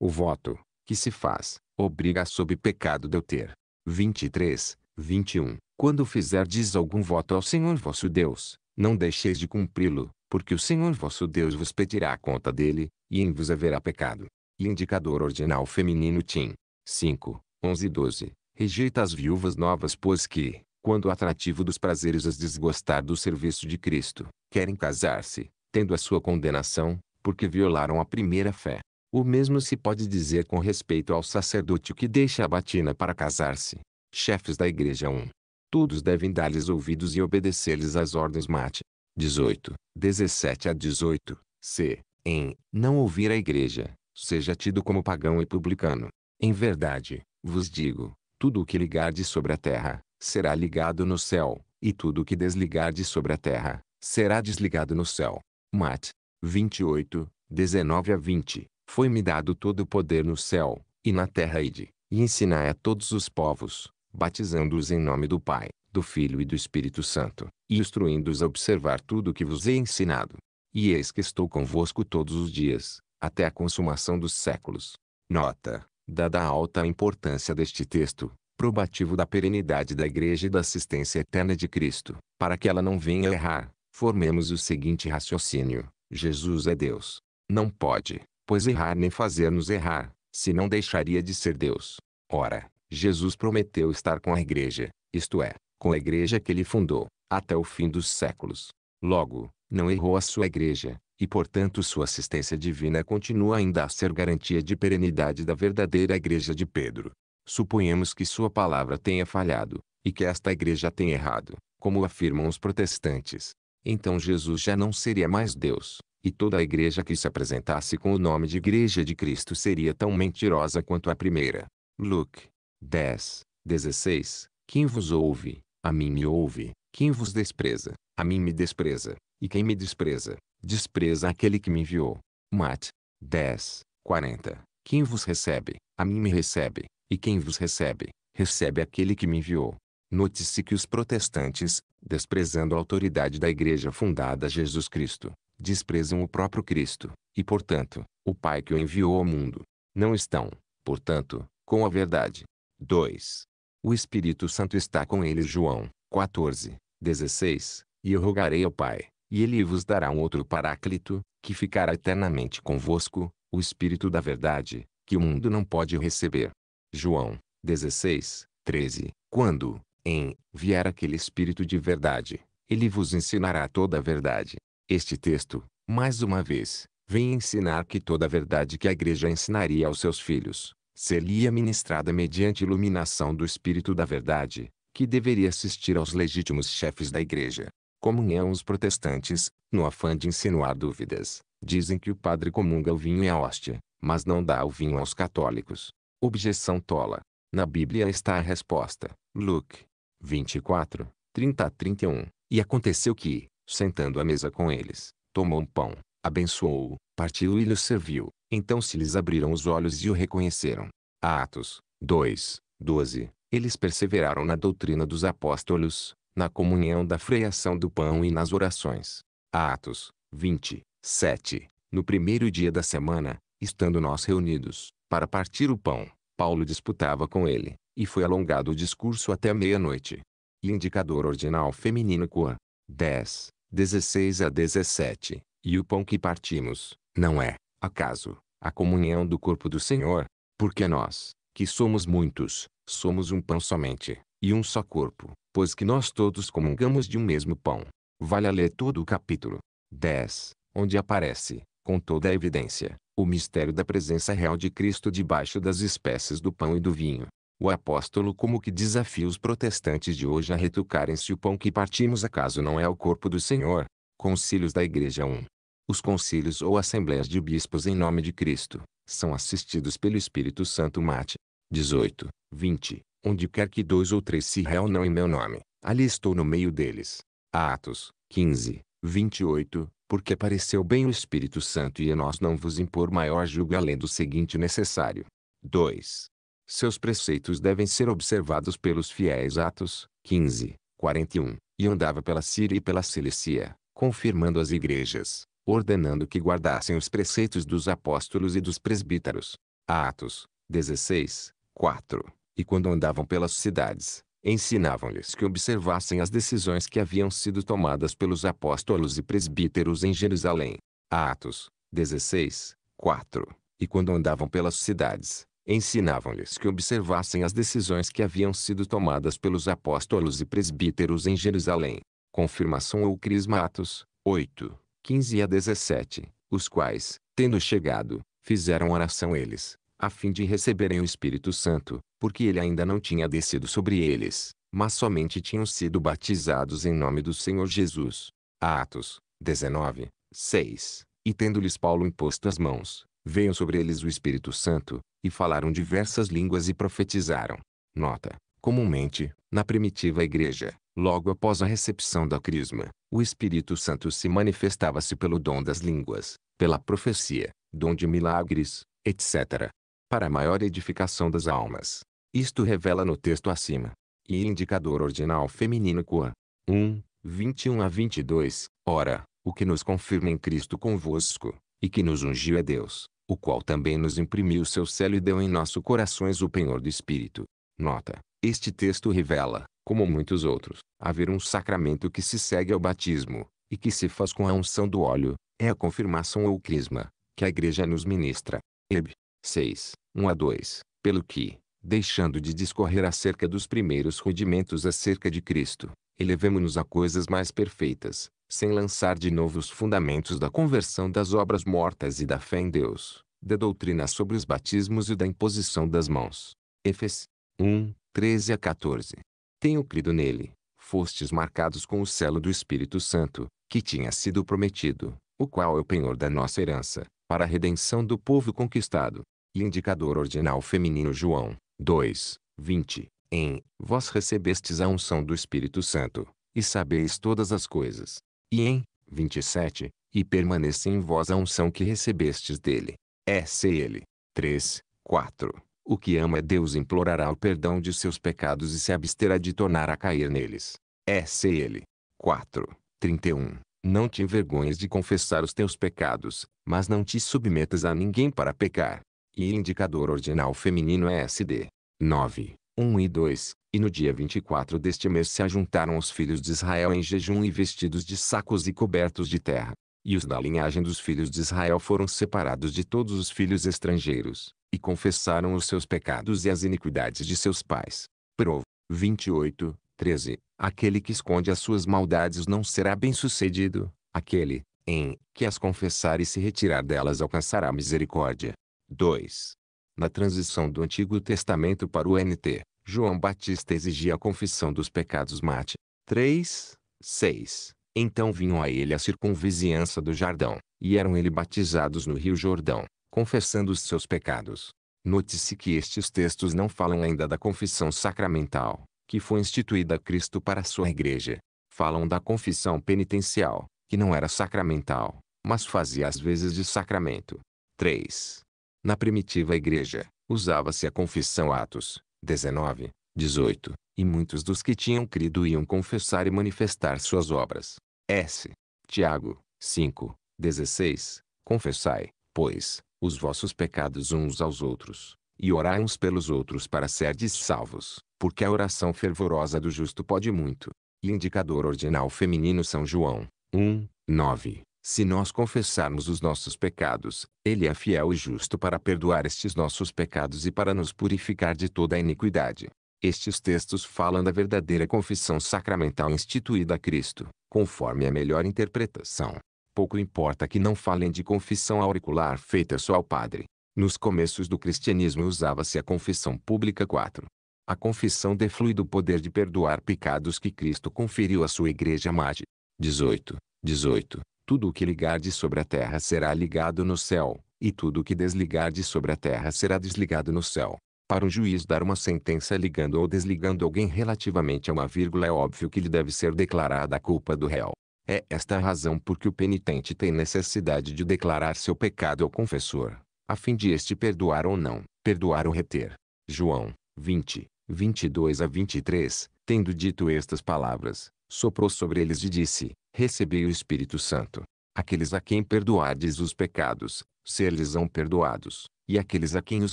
O voto, que se faz, obriga sob pecado de eu ter. 23, 21. Quando fizerdes algum voto ao Senhor vosso Deus, não deixeis de cumpri-lo, porque o Senhor vosso Deus vos pedirá a conta dele, e em vos haverá pecado. E indicador ordinal feminino tim. 5, 11 e 12. Rejeita as viúvas novas pois que, quando o atrativo dos prazeres as desgostar do serviço de Cristo, querem casar-se, tendo a sua condenação, porque violaram a primeira fé. O mesmo se pode dizer com respeito ao sacerdote que deixa a batina para casar-se. Chefes da Igreja 1. Todos devem dar-lhes ouvidos e obedecer-lhes as ordens mate. 18, 17 a 18, c. Em não ouvir a igreja, seja tido como pagão e publicano. Em verdade, vos digo, tudo o que ligardes sobre a terra, será ligado no céu, e tudo o que desligardes sobre a terra, será desligado no céu. Mat. 28, 19 a 20. Foi-me dado todo o poder no céu, e na terra ide, e ensinai a todos os povos, batizando-os em nome do Pai, do Filho e do Espírito Santo, e instruindo-os a observar tudo o que vos hei ensinado. E eis que estou convosco todos os dias, até a consumação dos séculos. Nota: dada a alta importância deste texto, probativo da perenidade da Igreja e da assistência eterna de Cristo, para que ela não venha errar, formemos o seguinte raciocínio: Jesus é Deus. Não pode, pois errar nem fazer-nos errar, se não deixaria de ser Deus. Ora, Jesus prometeu estar com a Igreja, isto é, com a Igreja que ele fundou, até o fim dos séculos. Logo, não errou a sua Igreja, e portanto sua assistência divina continua ainda a ser garantia de perenidade da verdadeira Igreja de Pedro. Suponhamos que sua palavra tenha falhado, e que esta igreja tenha errado, como afirmam os protestantes. Então Jesus já não seria mais Deus, e toda a igreja que se apresentasse com o nome de Igreja de Cristo seria tão mentirosa quanto a primeira. Luke 10, 16 Quem vos ouve, a mim me ouve, quem vos despreza, a mim me despreza, e quem me despreza, despreza aquele que me enviou. Mate. 10, 40. Quem vos recebe, a mim me recebe, e quem vos recebe, recebe aquele que me enviou. Note-se que os protestantes, desprezando a autoridade da igreja fundada a Jesus Cristo, desprezam o próprio Cristo, e portanto, o Pai que o enviou ao mundo. Não estão, portanto, com a verdade. 2. O Espírito Santo está com eles João 14, 16, e eu rogarei ao Pai, e ele vos dará um outro paráclito, que ficará eternamente convosco, o Espírito da Verdade, que o mundo não pode receber. João 16, 13. Quando, em, vier aquele Espírito de verdade, ele vos ensinará toda a verdade. Este texto, mais uma vez, vem ensinar que toda a verdade que a igreja ensinaria aos seus filhos, seria ministrada mediante iluminação do Espírito da Verdade, que deveria assistir aos legítimos chefes da igreja comunhão os protestantes, no afã de insinuar dúvidas, dizem que o padre comunga o vinho e é a hóstia, mas não dá o vinho aos católicos. Objeção tola. Na Bíblia está a resposta. Luke 24, 30 a 31. E aconteceu que, sentando à mesa com eles, tomou um pão, abençoou-o, partiu e lhes serviu. Então se lhes abriram os olhos e o reconheceram. Atos 2, 12. Eles perseveraram na doutrina dos apóstolos, na comunhão da freação do pão e nas orações. Atos 20, 7. No primeiro dia da semana, estando nós reunidos, para partir o pão, Paulo disputava com ele, e foi alongado o discurso até meia-noite. E indicador ordinal feminino coa. 10, 16 a 17. E o pão que partimos, não é, acaso, a comunhão do corpo do Senhor? Porque nós, que somos muitos, somos um pão somente e um só corpo, pois que nós todos comungamos de um mesmo pão. Vale a ler todo o capítulo 10, onde aparece, com toda a evidência, o mistério da presença real de Cristo debaixo das espécies do pão e do vinho. O apóstolo como que desafia os protestantes de hoje a retucarem se o pão que partimos acaso não é o corpo do Senhor. Concílios da Igreja 1. Os concílios ou assembleias de bispos em nome de Cristo, são assistidos pelo Espírito Santo Mate. 18, 20 onde quer que dois ou três se reúnam em meu nome, ali estou no meio deles. Atos 15, 28, porque apareceu bem o Espírito Santo e a nós não vos impor maior julgo além do seguinte necessário. 2. Seus preceitos devem ser observados pelos fiéis Atos 15, 41, e andava pela Síria e pela Cilicia, confirmando as igrejas, ordenando que guardassem os preceitos dos apóstolos e dos presbíteros. Atos 16, 4. E quando andavam pelas cidades, ensinavam-lhes que observassem as decisões que haviam sido tomadas pelos apóstolos e presbíteros em Jerusalém. Atos 16, 4. E quando andavam pelas cidades, ensinavam-lhes que observassem as decisões que haviam sido tomadas pelos apóstolos e presbíteros em Jerusalém. Confirmação ou Crisma Atos 8, 15 a 17, os quais, tendo chegado, fizeram oração eles, a fim de receberem o Espírito Santo, porque ele ainda não tinha descido sobre eles, mas somente tinham sido batizados em nome do Senhor Jesus. Atos 19, 6. E tendo-lhes Paulo imposto as mãos, veio sobre eles o Espírito Santo, e falaram diversas línguas e profetizaram. Nota: comumente, na primitiva igreja, logo após a recepção da Crisma, o Espírito Santo se manifestava-se pelo dom das línguas, pela profecia, dom de milagres, etc para a maior edificação das almas. Isto revela no texto acima. E indicador ordinal feminino Coa. 1, 21 a 22. Ora, o que nos confirma em Cristo convosco, e que nos ungiu é Deus, o qual também nos imprimiu o seu selo e deu em nossos corações o penhor do Espírito. Nota. Este texto revela, como muitos outros, haver um sacramento que se segue ao batismo, e que se faz com a unção do óleo, é a confirmação ou crisma, que a igreja nos ministra. Eb. 6, 1 a 2, pelo que, deixando de discorrer acerca dos primeiros rudimentos acerca de Cristo, elevemo-nos a coisas mais perfeitas, sem lançar de novo os fundamentos da conversão das obras mortas e da fé em Deus, da doutrina sobre os batismos e da imposição das mãos. Efes 1, 13 a 14. Tenho crido nele, fostes marcados com o selo do Espírito Santo, que tinha sido prometido, o qual é o penhor da nossa herança, para a redenção do povo conquistado, e indicador ordinal feminino João 2, 20, em, vós recebestes a unção do Espírito Santo, e sabeis todas as coisas. E em, 27, e permanece em vós a unção que recebestes dele. Esse é ele. 3, 4. O que ama Deus implorará o perdão de seus pecados e se absterá de tornar a cair neles. Esse é ele. 4, 31. Não te envergonhes de confessar os teus pecados, mas não te submetas a ninguém para pecar e indicador ordinal feminino é SD. 9, 1 e 2, e no dia 24 deste mês se ajuntaram os filhos de Israel em jejum e vestidos de sacos e cobertos de terra. E os da linhagem dos filhos de Israel foram separados de todos os filhos estrangeiros, e confessaram os seus pecados e as iniquidades de seus pais. Prov. 28, 13. Aquele que esconde as suas maldades não será bem-sucedido, aquele, em, que as confessar e se retirar delas alcançará misericórdia. 2. Na transição do Antigo Testamento para o NT, João Batista exigia a confissão dos pecados mate. 3. 6. Então vinham a ele a circunvizinhança do Jardão, e eram ele batizados no rio Jordão, confessando os seus pecados. Note-se que estes textos não falam ainda da confissão sacramental, que foi instituída a Cristo para a sua igreja. Falam da confissão penitencial, que não era sacramental, mas fazia às vezes de sacramento. 3. Na primitiva igreja, usava-se a confissão Atos 19, 18, e muitos dos que tinham crido iam confessar e manifestar suas obras. S. Tiago 5, 16, Confessai, pois, os vossos pecados uns aos outros, e orai uns pelos outros para serdes salvos, porque a oração fervorosa do justo pode muito. indicador ordinal feminino São João 1, 9. Se nós confessarmos os nossos pecados, Ele é fiel e justo para perdoar estes nossos pecados e para nos purificar de toda a iniquidade. Estes textos falam da verdadeira confissão sacramental instituída a Cristo, conforme a melhor interpretação. Pouco importa que não falem de confissão auricular feita só ao padre. Nos começos do cristianismo usava-se a confissão pública 4. A confissão deflui do poder de perdoar pecados que Cristo conferiu à sua igreja mate. 18, 18, tudo o que ligardes sobre a terra será ligado no céu, e tudo o que desligardes sobre a terra será desligado no céu. Para um juiz dar uma sentença ligando ou desligando alguém relativamente a uma vírgula é óbvio que lhe deve ser declarada a culpa do réu. É esta a razão por que o penitente tem necessidade de declarar seu pecado ao confessor, a fim de este perdoar ou não, perdoar ou reter. João 20, 22 a 23, tendo dito estas palavras, soprou sobre eles e disse, Recebei o Espírito Santo. Aqueles a quem perdoardes os pecados, ser-lhes-ão perdoados, e aqueles a quem os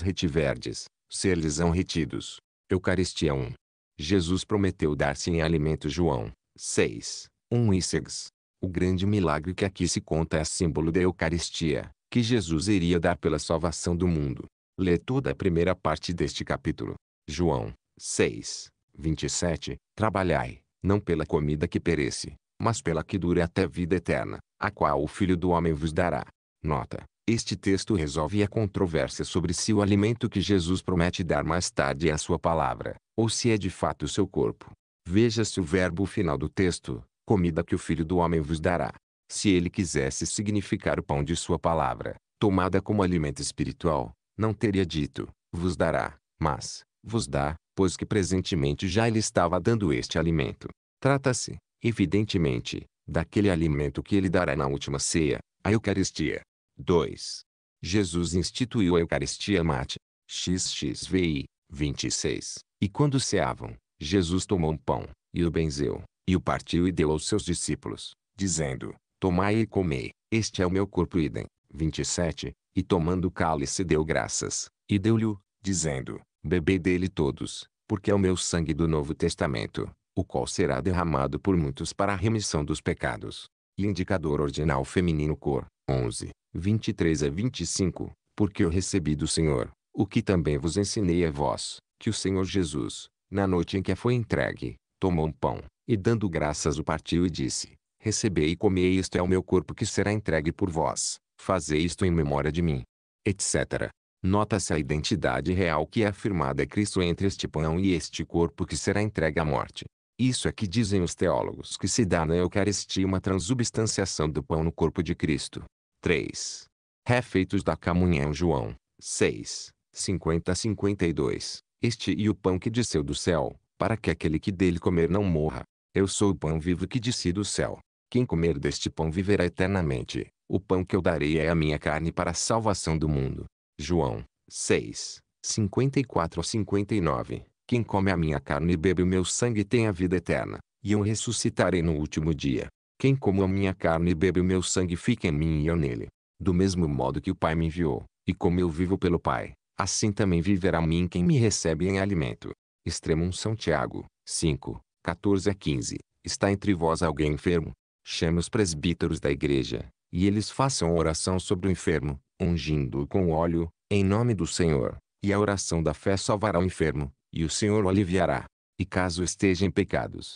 retiverdes, ser-lhes-ão retidos. Eucaristia 1. Jesus prometeu dar-se em alimento João 6, 1 e 6. O grande milagre que aqui se conta é símbolo da Eucaristia, que Jesus iria dar pela salvação do mundo. Lê toda a primeira parte deste capítulo. João 6, 27. Trabalhai, não pela comida que perece, mas pela que dure até a vida eterna, a qual o Filho do Homem vos dará. Nota. Este texto resolve a controvérsia sobre se o alimento que Jesus promete dar mais tarde é a sua palavra, ou se é de fato o seu corpo. Veja-se o verbo final do texto, comida que o Filho do Homem vos dará. Se ele quisesse significar o pão de sua palavra, tomada como alimento espiritual, não teria dito, vos dará, mas, vos dá, pois que presentemente já ele estava dando este alimento. Trata-se, evidentemente, daquele alimento que ele dará na última ceia, a Eucaristia. 2. Jesus instituiu a Eucaristia mate. XXVI, 26. E quando ceavam, Jesus tomou um pão, e o benzeu, e o partiu e deu aos seus discípulos, dizendo, Tomai e comei, este é o meu corpo idem. 27. E tomando o cálice deu graças, e deu-lhe, dizendo, Bebei dele todos, porque é o meu sangue do Novo Testamento, o qual será derramado por muitos para a remissão dos pecados. E indicador ordinal feminino cor, 11, 23 a 25, porque eu recebi do Senhor, o que também vos ensinei a vós, que o Senhor Jesus, na noite em que foi entregue, tomou um pão, e dando graças o partiu e disse, Recebei e comei isto é o meu corpo que será entregue por vós, fazei isto em memória de mim. Etc. Nota-se a identidade real que é afirmada a é Cristo entre este pão e este corpo que será entregue à morte. Isso é que dizem os teólogos que se dá na Eucaristia uma transubstanciação do pão no corpo de Cristo. 3. Refeitos da Camunhão João 6, 50 52 Este e o pão que desceu do céu, para que aquele que dele comer não morra. Eu sou o pão vivo que desci do céu. Quem comer deste pão viverá eternamente. O pão que eu darei é a minha carne para a salvação do mundo. João 6, 54 a 59. Quem come a minha carne e bebe o meu sangue tem a vida eterna, e eu ressuscitarei no último dia. Quem come a minha carne e bebe o meu sangue fica em mim e eu nele. Do mesmo modo que o Pai me enviou, e como eu vivo pelo Pai, assim também viverá mim quem me recebe em alimento. Extremo São Tiago, 5, 14 a 15. Está entre vós alguém enfermo? Chame os presbíteros da igreja, e eles façam oração sobre o enfermo, ungindo-o com óleo, em nome do Senhor, e a oração da fé salvará o enfermo, e o Senhor o aliviará. E caso esteja em pecados,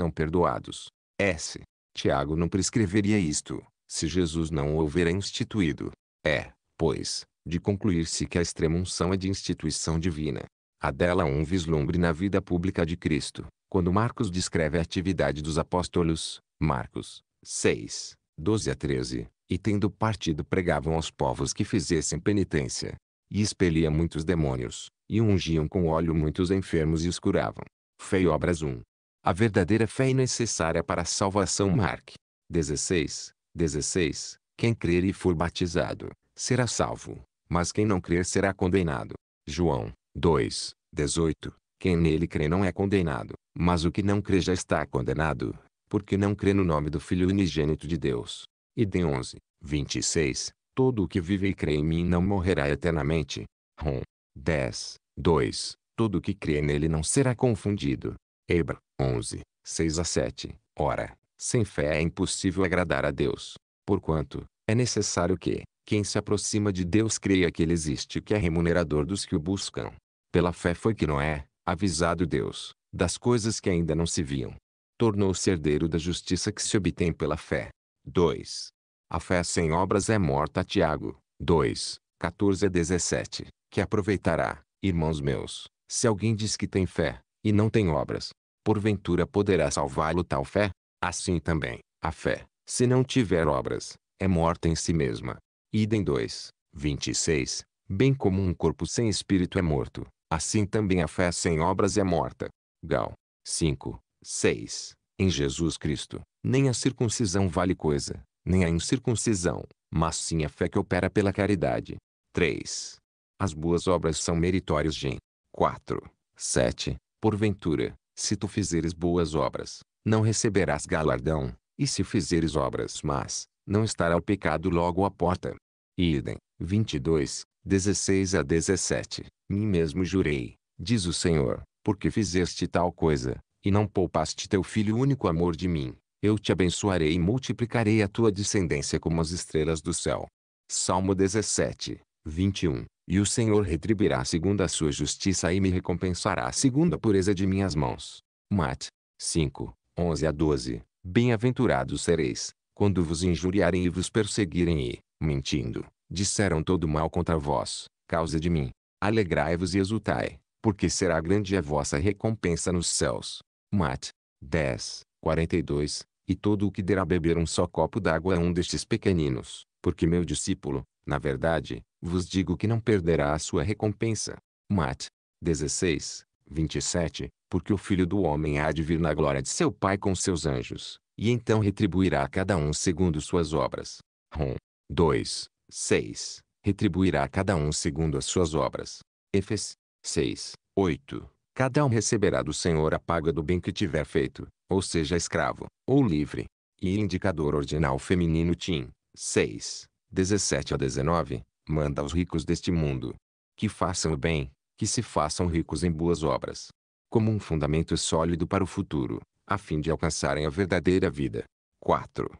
ão perdoados. S. Tiago não prescreveria isto, se Jesus não o houvera instituído. É, pois, de concluir-se que a extrema-unção é de instituição divina. Há dela um vislumbre na vida pública de Cristo, quando Marcos descreve a atividade dos apóstolos, Marcos 6, 12 a 13, e tendo partido pregavam aos povos que fizessem penitência. E expelia muitos demônios, e ungiam com óleo muitos enfermos e os curavam. Fé e obras 1. A verdadeira fé é necessária para a salvação. Mark 16, 16. Quem crer e for batizado, será salvo, mas quem não crer será condenado. João 2, 18. Quem nele crê não é condenado, mas o que não crê já está condenado, porque não crê no nome do Filho unigênito de Deus. E 11, 26, todo o que vive e crê em mim não morrerá eternamente. Rom. 10, 2, todo o que crê nele não será confundido. Hebra 11, 6 a 7, ora, sem fé é impossível agradar a Deus. Porquanto, é necessário que, quem se aproxima de Deus creia que Ele existe e que é remunerador dos que o buscam. Pela fé foi que Noé, avisado Deus, das coisas que ainda não se viam, tornou-se herdeiro da justiça que se obtém pela fé. 2. A fé sem obras é morta. Tiago 2, 14 a 17. Que aproveitará, irmãos meus, se alguém diz que tem fé, e não tem obras, porventura poderá salvá-lo tal fé? Assim também, a fé, se não tiver obras, é morta em si mesma. Idem 2, 26. Bem como um corpo sem espírito é morto, assim também a fé sem obras é morta. Gal. 5, 6. Em Jesus Cristo, nem a circuncisão vale coisa, nem a incircuncisão, mas sim a fé que opera pela caridade. 3. As boas obras são meritórias de 4. 7. Porventura, se tu fizeres boas obras, não receberás galardão, e se fizeres obras más, não estará o pecado logo à porta. Idem, 22, 16 a 17. Mim mesmo jurei, diz o Senhor, porque fizeste tal coisa, e não poupaste teu filho único amor de mim, eu te abençoarei e multiplicarei a tua descendência como as estrelas do céu. Salmo 17, 21 E o Senhor retribuirá segundo a sua justiça e me recompensará segundo a pureza de minhas mãos. Mat. 5, 11 a 12 Bem-aventurados sereis, quando vos injuriarem e vos perseguirem e, mentindo, disseram todo mal contra vós, causa de mim. Alegrai-vos e exultai, porque será grande a vossa recompensa nos céus. Mat. 10, 42, e todo o que der a beber um só copo d'água a um destes pequeninos, porque meu discípulo, na verdade, vos digo que não perderá a sua recompensa. Mat. 16, 27, porque o Filho do Homem há de vir na glória de seu Pai com seus anjos, e então retribuirá a cada um segundo suas obras. Rom. 2, 6, retribuirá a cada um segundo as suas obras. Efes. 6, 8, Cada um receberá do Senhor a paga do bem que tiver feito, ou seja escravo, ou livre. E indicador ordinal feminino Tim, 6, 17 a 19, manda aos ricos deste mundo. Que façam o bem, que se façam ricos em boas obras. Como um fundamento sólido para o futuro, a fim de alcançarem a verdadeira vida. 4.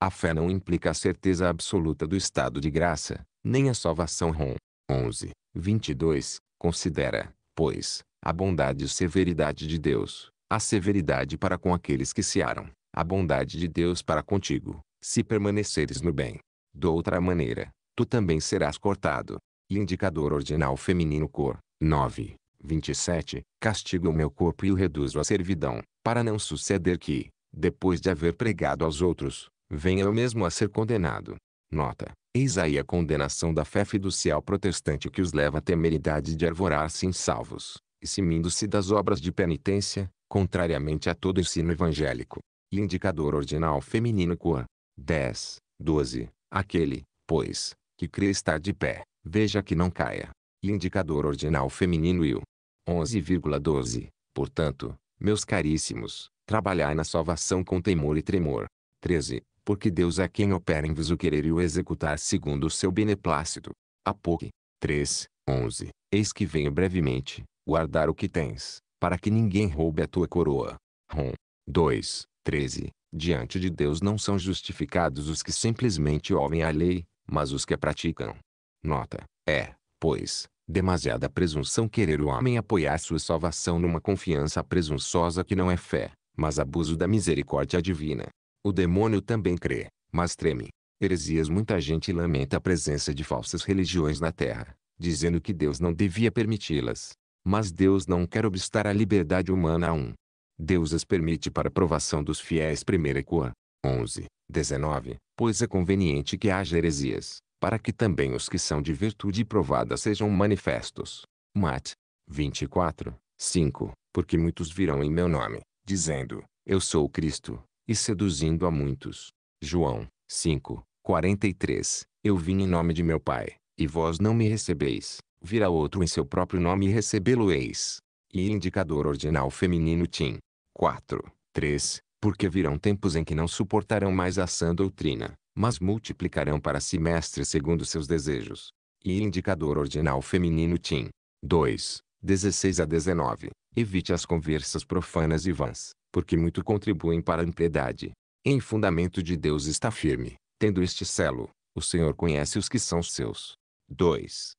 A fé não implica a certeza absoluta do estado de graça, nem a salvação. Rom. 11, 22, considera, pois, a bondade e severidade de Deus, a severidade para com aqueles que se aram, a bondade de Deus para contigo, se permaneceres no bem. De outra maneira, tu também serás cortado. E indicador ordinal feminino cor, 9, 27, castigo o meu corpo e o reduzo à servidão, para não suceder que, depois de haver pregado aos outros, venha eu mesmo a ser condenado. Nota, eis aí a condenação da fé fiducial protestante que os leva à temeridade de arvorar-se em salvos, e se das obras de penitência, contrariamente a todo ensino evangélico. E indicador ordinal feminino qua. 10, 12. Aquele, pois, que crê estar de pé, veja que não caia. E indicador ordinal feminino il. 11,12. Portanto, meus caríssimos, trabalhai na salvação com temor e tremor. 13. Porque Deus é quem opera em vos o querer e o executar segundo o seu beneplácito. Apoque. 3, 11. Eis que venho brevemente guardar o que tens, para que ninguém roube a tua coroa. Rom. 2, 13. Diante de Deus não são justificados os que simplesmente ouvem a lei, mas os que a praticam. Nota. É, pois, demasiada presunção querer o homem apoiar sua salvação numa confiança presunçosa que não é fé, mas abuso da misericórdia divina. O demônio também crê, mas treme. Heresias Muita gente lamenta a presença de falsas religiões na terra, dizendo que Deus não devia permiti-las, mas Deus não quer obstar a liberdade humana a um. Deus as permite para provação dos fiéis 1 Cor. 11, 19, pois é conveniente que haja heresias, para que também os que são de virtude provada sejam manifestos. Mat. 24, 5, porque muitos virão em meu nome, dizendo, eu sou Cristo, e seduzindo a muitos. João 5, 43, eu vim em nome de meu Pai, e vós não me recebeis virá outro em seu próprio nome e recebê-lo-eis. E indicador ordinal feminino Tim. 4, 3, porque virão tempos em que não suportarão mais a sã doutrina, mas multiplicarão para si mestres segundo seus desejos. E indicador ordinal feminino Tim. 2, 16 a 19. Evite as conversas profanas e vãs, porque muito contribuem para a impiedade. Em fundamento de Deus está firme, tendo este selo, o Senhor conhece os que são seus. 2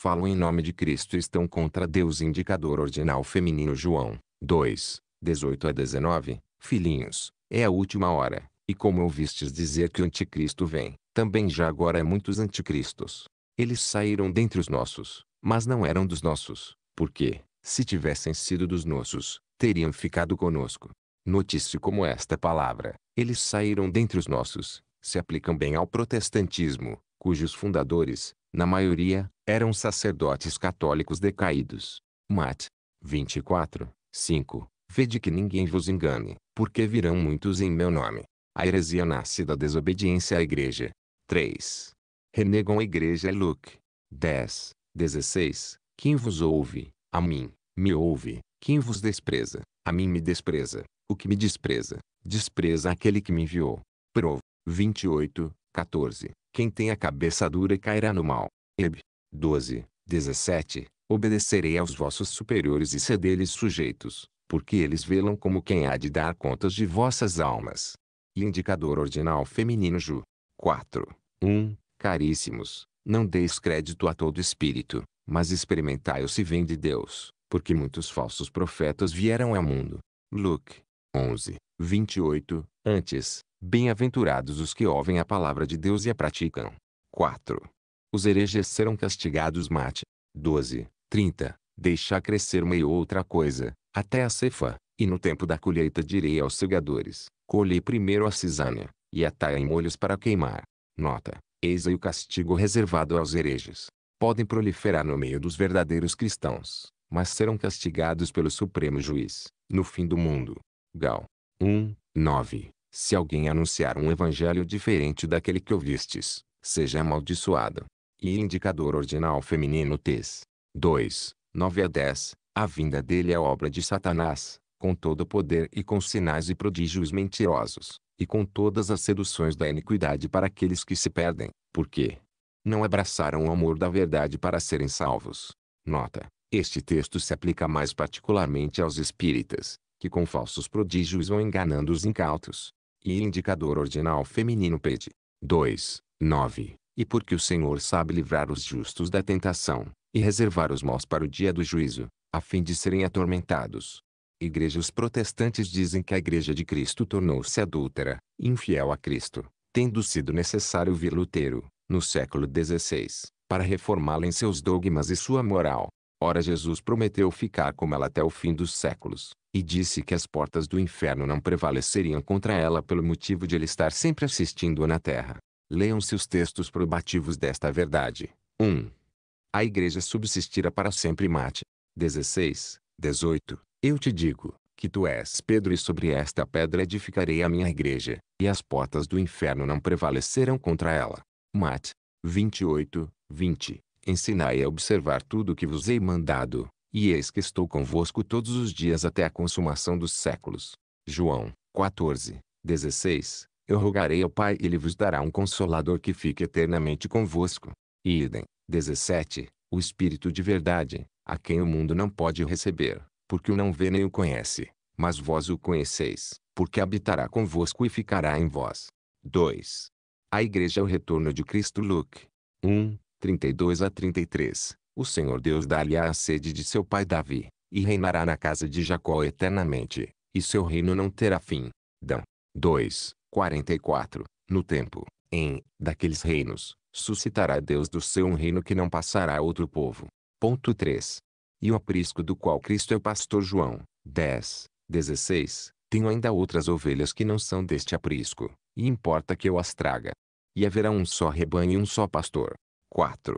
falam em nome de Cristo estão contra Deus. Indicador ordinal feminino João 2, 18 a 19. Filhinhos, é a última hora, e como ouvistes dizer que o anticristo vem, também já agora há é muitos anticristos. Eles saíram dentre os nossos, mas não eram dos nossos, porque, se tivessem sido dos nossos, teriam ficado conosco. Notice como esta palavra, eles saíram dentre os nossos, se aplicam bem ao protestantismo, cujos fundadores, na maioria, eram sacerdotes católicos decaídos. Mat. 24, 5. Vede que ninguém vos engane, porque virão muitos em meu nome. A heresia nasce da desobediência à igreja. 3. Renegam a igreja Luke. 10, 16. Quem vos ouve, a mim, me ouve. Quem vos despreza, a mim me despreza. O que me despreza, despreza aquele que me enviou. Prov. 28, 14. Quem tem a cabeça dura cairá no mal. Eb. 12, 17. Obedecerei aos vossos superiores e serei lhes sujeitos, porque eles velam como quem há de dar contas de vossas almas. E indicador ordinal feminino Ju. 4. 1. Caríssimos, não deis crédito a todo espírito, mas experimentai o se vem de Deus, porque muitos falsos profetas vieram ao mundo. Luke 11, 28. Antes, Bem-aventurados os que ouvem a palavra de Deus e a praticam. 4. Os hereges serão castigados mate. 12, 30. Deixar crescer uma e outra coisa, até a cefa, e no tempo da colheita direi aos segadores, colhei primeiro a cisânia, e atai em molhos para queimar. Nota, eis aí o castigo reservado aos hereges. Podem proliferar no meio dos verdadeiros cristãos, mas serão castigados pelo Supremo Juiz, no fim do mundo. Gal. 1, 9. Se alguém anunciar um evangelho diferente daquele que ouvistes, seja amaldiçoado. E indicador ordinal feminino Tes. 2, 9 a 10, a vinda dele é obra de Satanás, com todo poder e com sinais e prodígios mentirosos, e com todas as seduções da iniquidade para aqueles que se perdem, porque não abraçaram o amor da verdade para serem salvos. Nota: este texto se aplica mais particularmente aos espíritas, que com falsos prodígios vão enganando os incautos, e indicador ordinal feminino pede 2, 9. E porque o Senhor sabe livrar os justos da tentação, e reservar os maus para o dia do juízo, a fim de serem atormentados. Igrejas protestantes dizem que a Igreja de Cristo tornou-se adúltera, infiel a Cristo, tendo sido necessário vir Lutero, no século XVI, para reformá-la em seus dogmas e sua moral. Ora, Jesus prometeu ficar com ela até o fim dos séculos, e disse que as portas do inferno não prevaleceriam contra ela pelo motivo de ele estar sempre assistindo na terra. Leiam-se os textos probativos desta verdade. 1. A igreja subsistirá para sempre. Mate 16, 18. Eu te digo, que tu és Pedro e sobre esta pedra edificarei a minha igreja, e as portas do inferno não prevalecerão contra ela. Mate 28, 20 ensinai a observar tudo o que vos hei mandado, e eis que estou convosco todos os dias até a consumação dos séculos. João 14, 16 Eu rogarei ao Pai e ele vos dará um consolador que fique eternamente convosco. E idem, 17 O Espírito de verdade, a quem o mundo não pode receber, porque o não vê nem o conhece, mas vós o conheceis, porque habitará convosco e ficará em vós. 2. A Igreja é o retorno de Cristo Luke 1, 32 a 33, o Senhor Deus dá-lhe a sede de seu pai Davi, e reinará na casa de Jacó eternamente, e seu reino não terá fim. Dão. 2, 44, no tempo, em, daqueles reinos, suscitará Deus do seu um reino que não passará a outro povo. Ponto 3. E o aprisco do qual Cristo é o pastor João, 10, 16, tenho ainda outras ovelhas que não são deste aprisco, e importa que eu as traga. E haverá um só rebanho e um só pastor. 4.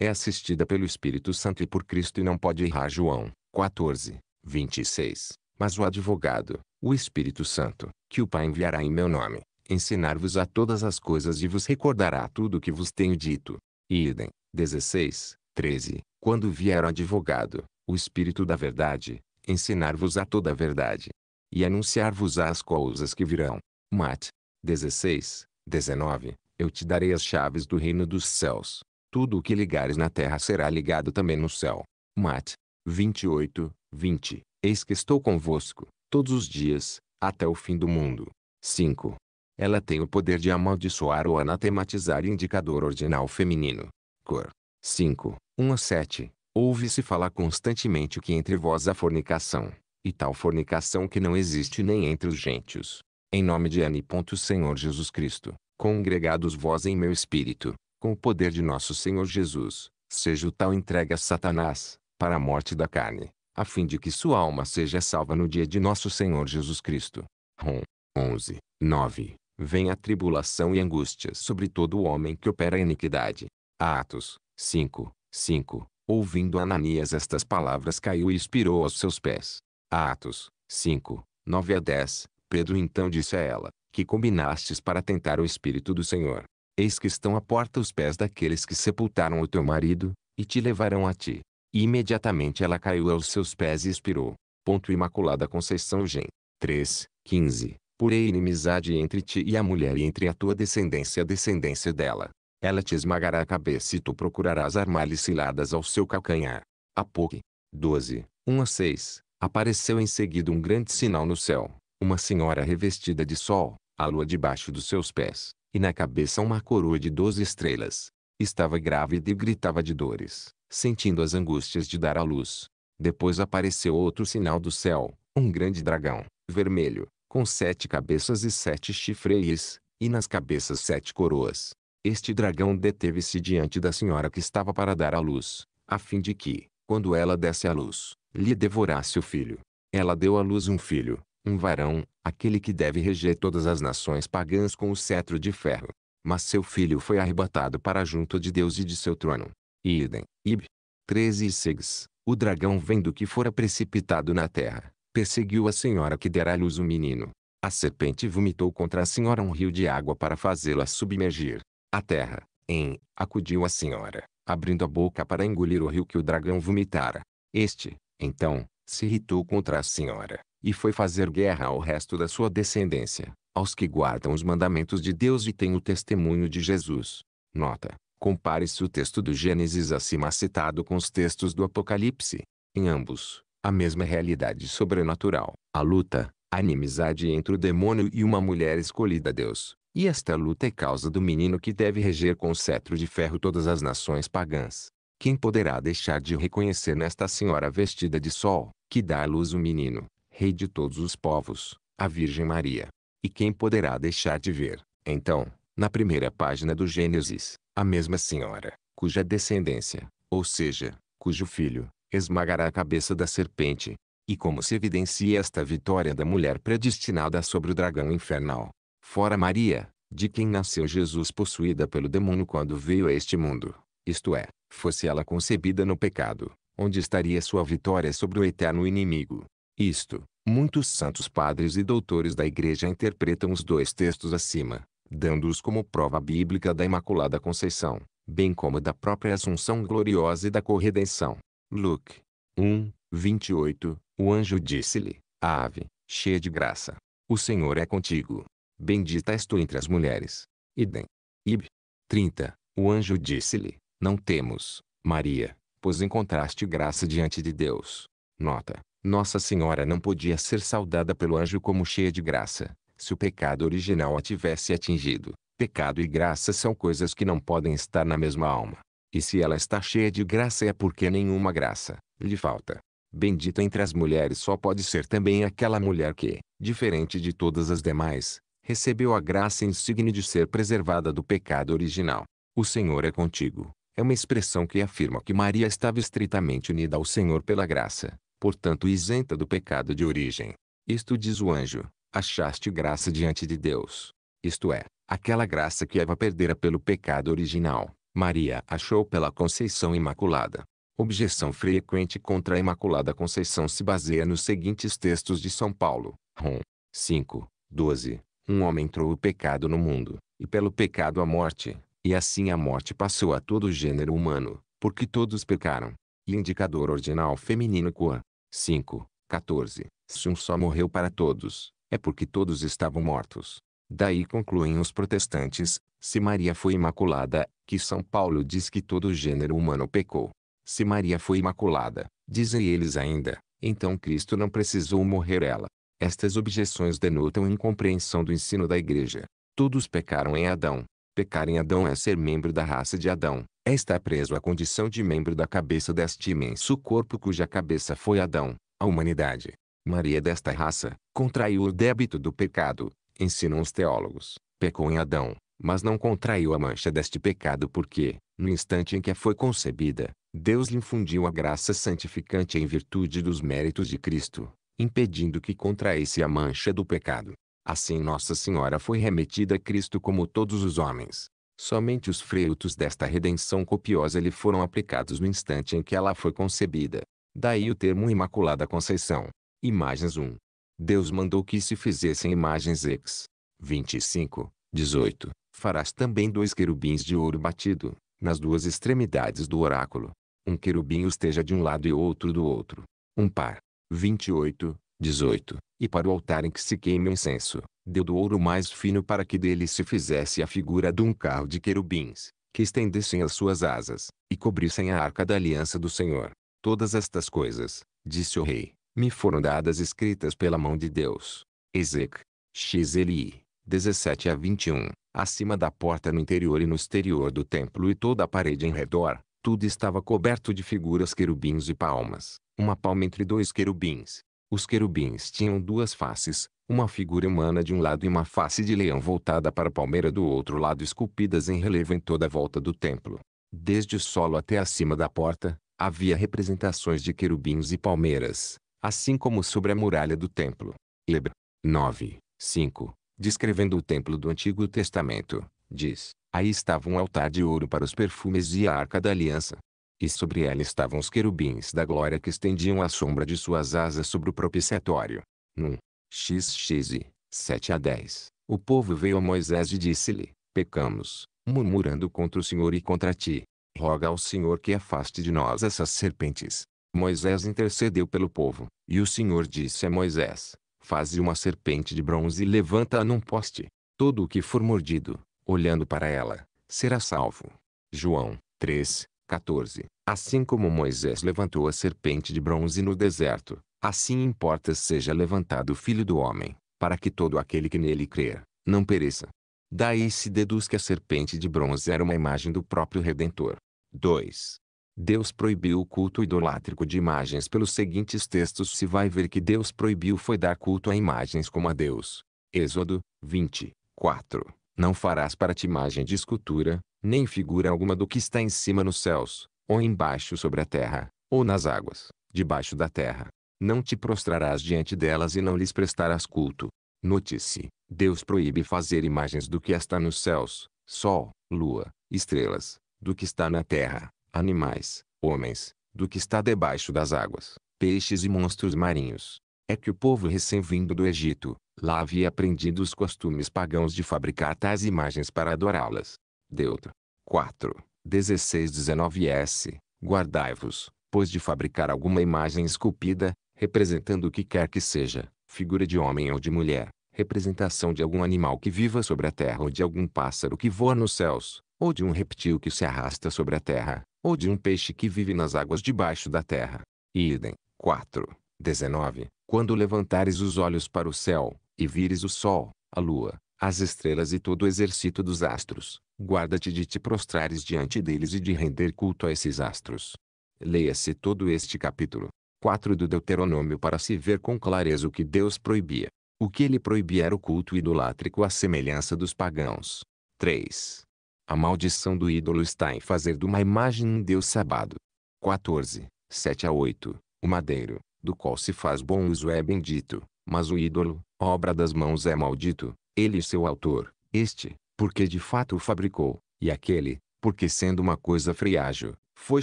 É assistida pelo Espírito Santo e por Cristo e não pode errar João 14, 26. Mas o advogado, o Espírito Santo, que o Pai enviará em meu nome, ensinar-vos a todas as coisas e vos recordará tudo o que vos tenho dito. E idem, 16, 13. Quando vier o advogado, o Espírito da verdade, ensinar-vos a toda a verdade. E anunciar-vos as coisas que virão. Mate. 16, 19. Eu te darei as chaves do reino dos céus. Tudo o que ligares na terra será ligado também no céu. Mat 28, 20. Eis que estou convosco, todos os dias, até o fim do mundo. 5. Ela tem o poder de amaldiçoar ou anatematizar indicador ordinal feminino. Cor. 5. 1 a 7. Ouve-se falar constantemente que entre vós há fornicação, e tal fornicação que não existe nem entre os gentios. Em nome de N. Senhor Jesus Cristo congregados vós em meu espírito, com o poder de nosso Senhor Jesus, seja o tal entregue a Satanás, para a morte da carne, a fim de que sua alma seja salva no dia de nosso Senhor Jesus Cristo. Rom 11, 9. Vem a tribulação e angústia sobre todo o homem que opera a iniquidade. Atos 5, 5. Ouvindo Ananias estas palavras caiu e expirou aos seus pés. Atos 5, 9 a 10. Pedro então disse a ela, que combinastes para tentar o Espírito do Senhor. Eis que estão à porta os pés daqueles que sepultaram o teu marido, e te levarão a ti. E imediatamente ela caiu aos seus pés e expirou. Ponto Imaculada Conceição Gen. 3, 15. Purei inimizade entre ti e a mulher e entre a tua descendência e a descendência dela. Ela te esmagará a cabeça e tu procurarás armar-lhe ciladas ao seu calcanhar. Apoque. 12, 1 a 6. Apareceu em seguida um grande sinal no céu. Uma senhora revestida de sol, a lua debaixo dos seus pés, e na cabeça uma coroa de doze estrelas. Estava grávida e gritava de dores, sentindo as angústias de dar à luz. Depois apareceu outro sinal do céu, um grande dragão, vermelho, com sete cabeças e sete chifres, e nas cabeças sete coroas. Este dragão deteve-se diante da senhora que estava para dar à luz, a fim de que, quando ela desse à luz, lhe devorasse o filho. Ela deu à luz um filho, um varão, aquele que deve reger todas as nações pagãs com o cetro de ferro. Mas seu filho foi arrebatado para junto de Deus e de seu trono. idem, Ib. 13 e 6. O dragão vendo que fora precipitado na terra, perseguiu a senhora que dera à luz o menino. A serpente vomitou contra a senhora um rio de água para fazê-la submergir. A terra, em, acudiu a senhora, abrindo a boca para engolir o rio que o dragão vomitara. Este, então, se irritou contra a senhora, e foi fazer guerra ao resto da sua descendência, aos que guardam os mandamentos de Deus e têm o testemunho de Jesus. Nota: compare-se o texto do Gênesis acima citado com os textos do Apocalipse. Em ambos, a mesma realidade sobrenatural, a luta, a inimizade entre o demônio e uma mulher escolhida a Deus. E esta luta é causa do menino que deve reger com o cetro de ferro todas as nações pagãs. Quem poderá deixar de reconhecer nesta senhora vestida de sol, que dá à luz o menino, Rei de todos os povos, a Virgem Maria. E quem poderá deixar de ver, então, na primeira página do Gênesis, a mesma senhora, cuja descendência, ou seja, cujo filho, esmagará a cabeça da serpente. E como se evidencia esta vitória da mulher predestinada sobre o dragão infernal? Fora Maria, de quem nasceu Jesus possuída pelo demônio quando veio a este mundo, isto é, fosse ela concebida no pecado, onde estaria sua vitória sobre o eterno inimigo? Isto, muitos santos padres e doutores da igreja interpretam os dois textos acima, dando-os como prova bíblica da Imaculada Conceição, bem como da própria Assunção Gloriosa e da Corredenção. Luke 1, 28, o anjo disse-lhe, ave, cheia de graça, o Senhor é contigo. Bendita és tu entre as mulheres. Idem. Ib. 30, o anjo disse-lhe, não temos, Maria, pois encontraste graça diante de Deus. Nota, nossa Senhora não podia ser saudada pelo anjo como cheia de graça, se o pecado original a tivesse atingido. Pecado e graça são coisas que não podem estar na mesma alma. E se ela está cheia de graça é porque nenhuma graça lhe falta. Bendita entre as mulheres só pode ser também aquela mulher que, diferente de todas as demais, recebeu a graça insigne de ser preservada do pecado original. O Senhor é contigo. É uma expressão que afirma que Maria estava estritamente unida ao Senhor pela graça, portanto isenta do pecado de origem. Isto diz o anjo, achaste graça diante de Deus. Isto é, aquela graça que Eva perdera pelo pecado original, Maria achou pela conceição imaculada. Objeção frequente contra a Imaculada Conceição se baseia nos seguintes textos de São Paulo, Rom 5, 12. Um homem entrou o pecado no mundo, e pelo pecado a morte, e assim a morte passou a todo o gênero humano, porque todos pecaram e indicador ordinal feminino Qua. 5, 14. Se um só morreu para todos, é porque todos estavam mortos. Daí concluem os protestantes, se Maria foi imaculada, que São Paulo diz que todo gênero humano pecou. Se Maria foi imaculada, dizem eles ainda, então Cristo não precisou morrer ela. Estas objeções denotam incompreensão do ensino da Igreja. Todos pecaram em Adão. Pecar em Adão é ser membro da raça de Adão, é preso à condição de membro da cabeça deste imenso corpo cuja cabeça foi Adão, a humanidade. Maria desta raça, contraiu o débito do pecado, ensinam os teólogos, pecou em Adão, mas não contraiu a mancha deste pecado porque, no instante em que foi concebida, Deus lhe infundiu a graça santificante em virtude dos méritos de Cristo, impedindo que contraísse a mancha do pecado. Assim Nossa Senhora foi remetida a Cristo como todos os homens, Somente os frutos desta redenção copiosa lhe foram aplicados no instante em que ela foi concebida. Daí o termo Imaculada Conceição. Imagens 1. Deus mandou que se fizessem imagens ex. 25, 18. Farás também dois querubins de ouro batido, nas duas extremidades do oráculo. Um querubim esteja de um lado e outro do outro. Um par. 28, 18. E para o altar em que se queime o incenso, deu do ouro mais fino para que dele se fizesse a figura de um carro de querubins, que estendessem as suas asas, e cobrissem a arca da aliança do Senhor. Todas estas coisas, disse o rei, me foram dadas escritas pela mão de Deus. Ezec. XLI. 17 a 21. Acima da porta no interior e no exterior do templo e toda a parede em redor, tudo estava coberto de figuras querubins e palmas, uma palma entre dois querubins, os querubins tinham duas faces, uma figura humana de um lado e uma face de leão voltada para a palmeira do outro lado esculpidas em relevo em toda a volta do templo. Desde o solo até acima da porta, havia representações de querubins e palmeiras, assim como sobre a muralha do templo. Lebre 9, 5, descrevendo o templo do Antigo Testamento, diz, aí estava um altar de ouro para os perfumes e a arca da aliança. E sobre ela estavam os querubins da glória que estendiam a sombra de suas asas sobre o propiciatório. Num xxi 7 a 10, o povo veio a Moisés e disse-lhe, pecamos, murmurando contra o Senhor e contra ti. Roga ao Senhor que afaste de nós essas serpentes. Moisés intercedeu pelo povo, e o Senhor disse a Moisés, faze uma serpente de bronze e levanta-a num poste. Todo o que for mordido, olhando para ela, será salvo. João 3, 14. Assim como Moisés levantou a serpente de bronze no deserto, assim importa seja levantado o Filho do Homem, para que todo aquele que nele crer, não pereça. Daí se deduz que a serpente de bronze era uma imagem do próprio Redentor. 2. Deus proibiu o culto idolátrico de imagens pelos seguintes textos se vai ver que Deus proibiu foi dar culto a imagens como a Deus. Êxodo, 20, 4. Não farás para ti imagem de escultura, nem figura alguma do que está em cima nos céus, ou embaixo sobre a terra, ou nas águas, debaixo da terra. Não te prostrarás diante delas e não lhes prestarás culto. Note-se, Deus proíbe fazer imagens do que está nos céus, sol, lua, estrelas, do que está na terra, animais, homens, do que está debaixo das águas, peixes e monstros marinhos. É que o povo recém-vindo do Egito, lá havia aprendido os costumes pagãos de fabricar tais imagens para adorá-las. Deutro 4, 16 19 S. Guardai-vos, pois de fabricar alguma imagem esculpida, representando o que quer que seja, figura de homem ou de mulher, representação de algum animal que viva sobre a terra ou de algum pássaro que voa nos céus, ou de um reptil que se arrasta sobre a terra, ou de um peixe que vive nas águas debaixo da terra. E idem. 4. 19. Quando levantares os olhos para o céu, e vires o sol, a lua, as estrelas e todo o exercício dos astros, guarda-te de te prostrares diante deles e de render culto a esses astros. Leia-se todo este capítulo 4 do Deuteronômio para se ver com clareza o que Deus proibia. O que ele proibia era o culto idolátrico à semelhança dos pagãos. 3. A maldição do ídolo está em fazer de uma imagem um Deus sabado. 14. 7 a 8. O madeiro, do qual se faz bom uso é bendito, mas o ídolo, obra das mãos é maldito ele e seu autor, este, porque de fato o fabricou, e aquele, porque sendo uma coisa friágil, foi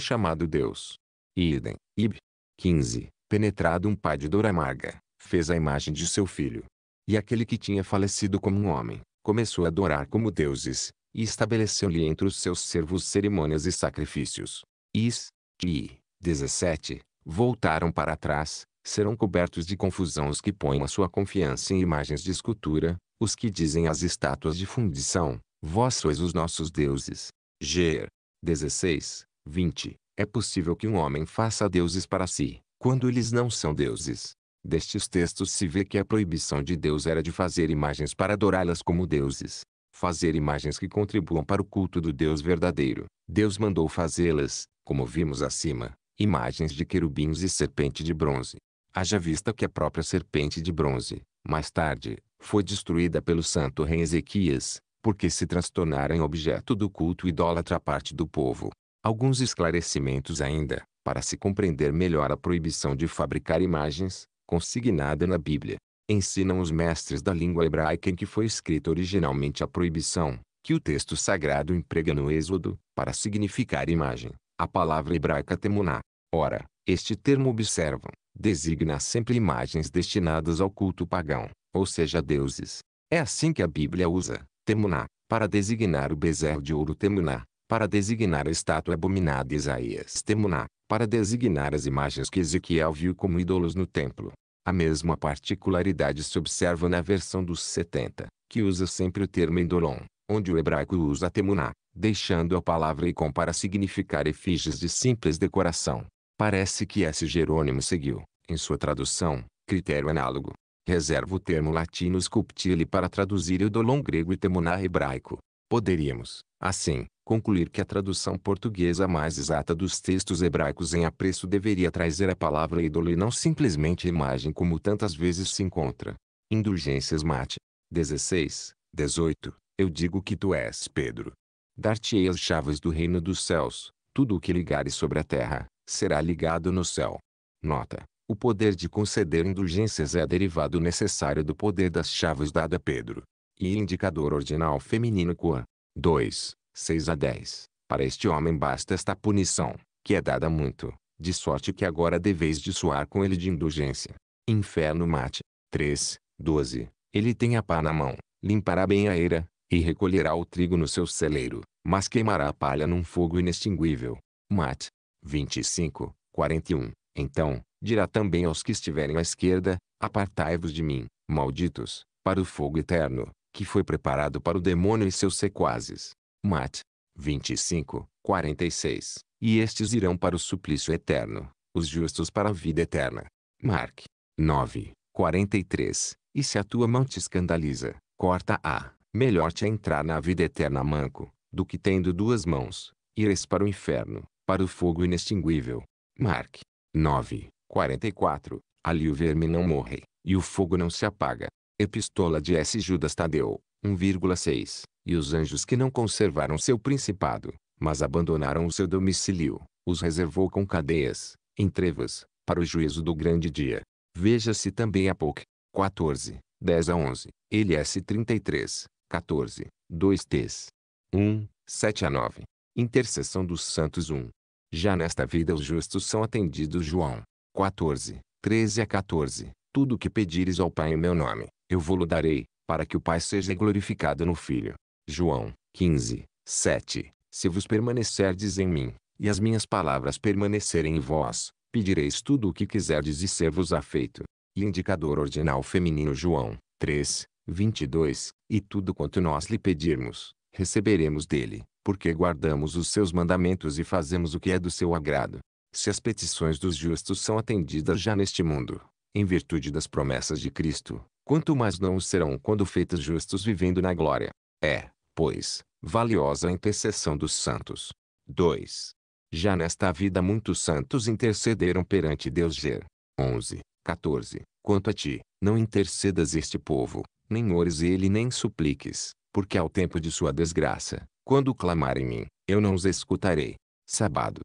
chamado Deus. E idem, Ib. 15. Penetrado um pai de dor amarga, fez a imagem de seu filho. E aquele que tinha falecido como um homem, começou a adorar como deuses, e estabeleceu-lhe entre os seus servos cerimônias e sacrifícios. Is, I. 17, voltaram para trás, serão cobertos de confusão os que põem a sua confiança em imagens de escultura, os que dizem às estátuas de fundição, vós sois os nossos deuses. Ger. 16, 20. É possível que um homem faça deuses para si, quando eles não são deuses. Destes textos se vê que a proibição de Deus era de fazer imagens para adorá-las como deuses. Fazer imagens que contribuam para o culto do Deus verdadeiro. Deus mandou fazê-las, como vimos acima, imagens de querubins e serpente de bronze. Haja vista que a própria serpente de bronze, mais tarde, foi destruída pelo santo rei Ezequias, porque se transtornara em objeto do culto idólatra parte do povo. Alguns esclarecimentos ainda, para se compreender melhor a proibição de fabricar imagens, consignada na Bíblia. Ensinam os mestres da língua hebraica em que foi escrita originalmente a proibição, que o texto sagrado emprega no Êxodo, para significar imagem, a palavra hebraica temuná. Ora, este termo observam, designa sempre imagens destinadas ao culto pagão, ou seja deuses. É assim que a Bíblia usa, temuná, para designar o bezerro de ouro temuná, para designar a estátua abominada Isaías temuná, para designar as imagens que Ezequiel viu como ídolos no templo. A mesma particularidade se observa na versão dos 70, que usa sempre o termo endolon, onde o hebraico usa temuná, deixando a palavra e compara para significar efígies de simples decoração. Parece que esse Jerônimo seguiu, em sua tradução, critério análogo. Reserva o termo latino sculptile para traduzir o dolon grego e temuná hebraico. Poderíamos, assim, concluir que a tradução portuguesa mais exata dos textos hebraicos em apreço deveria trazer a palavra ídolo e não simplesmente imagem como tantas vezes se encontra. Indulgências mate. 16, 18. Eu digo que tu és Pedro. Dar-te-ei as chaves do reino dos céus, tudo o que ligares sobre a terra, será ligado no céu. Nota: o poder de conceder indulgências é derivado necessário do poder das chaves dada a Pedro. E indicador ordinal feminino coa 2, 6 a 10. Para este homem basta esta punição, que é dada muito, de sorte que agora deveis de suar com ele de indulgência. Inferno mate. 3, 12. Ele tem a pá na mão, limpará bem a eira, e recolherá o trigo no seu celeiro, mas queimará a palha num fogo inextinguível. Mate. 25, 41. Então, dirá também aos que estiverem à esquerda, apartai-vos de mim, malditos, para o fogo eterno, que foi preparado para o demônio e seus sequazes. Mat. 25, 46. E estes irão para o suplício eterno, os justos para a vida eterna. Mark. 9, 43. E se a tua mão te escandaliza, corta-a. Melhor te entrar na vida eterna manco, do que tendo duas mãos, ires para o inferno, para o fogo inextinguível. Mark 9, 44. Ali o verme não morre, e o fogo não se apaga. Epístola de S. Judas Tadeu, 1,6. E os anjos que não conservaram seu principado, mas abandonaram o seu domicílio, os reservou com cadeias, em trevas, para o juízo do grande dia. Veja-se também Apoc 14, 10 a 11, S. 33, 14, 2 Ts. 1, 7 a 9. Intercessão dos santos 1. Já nesta vida os justos são atendidos João 14, 13 a 14. Tudo o que pedires ao Pai em meu nome, eu vou-lo darei, para que o Pai seja glorificado no Filho. João 15, 7. Se vos permanecerdes em mim, e as minhas palavras permanecerem em vós, pedireis tudo o que quiserdes e ser-vos-á feito. E indicador ordinal feminino João 3, 22. E tudo quanto nós lhe pedirmos, receberemos dele porque guardamos os seus mandamentos e fazemos o que é do seu agrado. Se as petições dos justos são atendidas já neste mundo, em virtude das promessas de Cristo, quanto mais não o serão quando feitas justos vivendo na glória. É, pois, valiosa a intercessão dos santos. 2. Já nesta vida muitos santos intercederam perante Deus. Ger. 11, 14. Quanto a ti, não intercedas este povo, nem ores ele nem supliques, porque ao tempo de sua desgraça, quando clamarem mim, eu não os escutarei. Sabado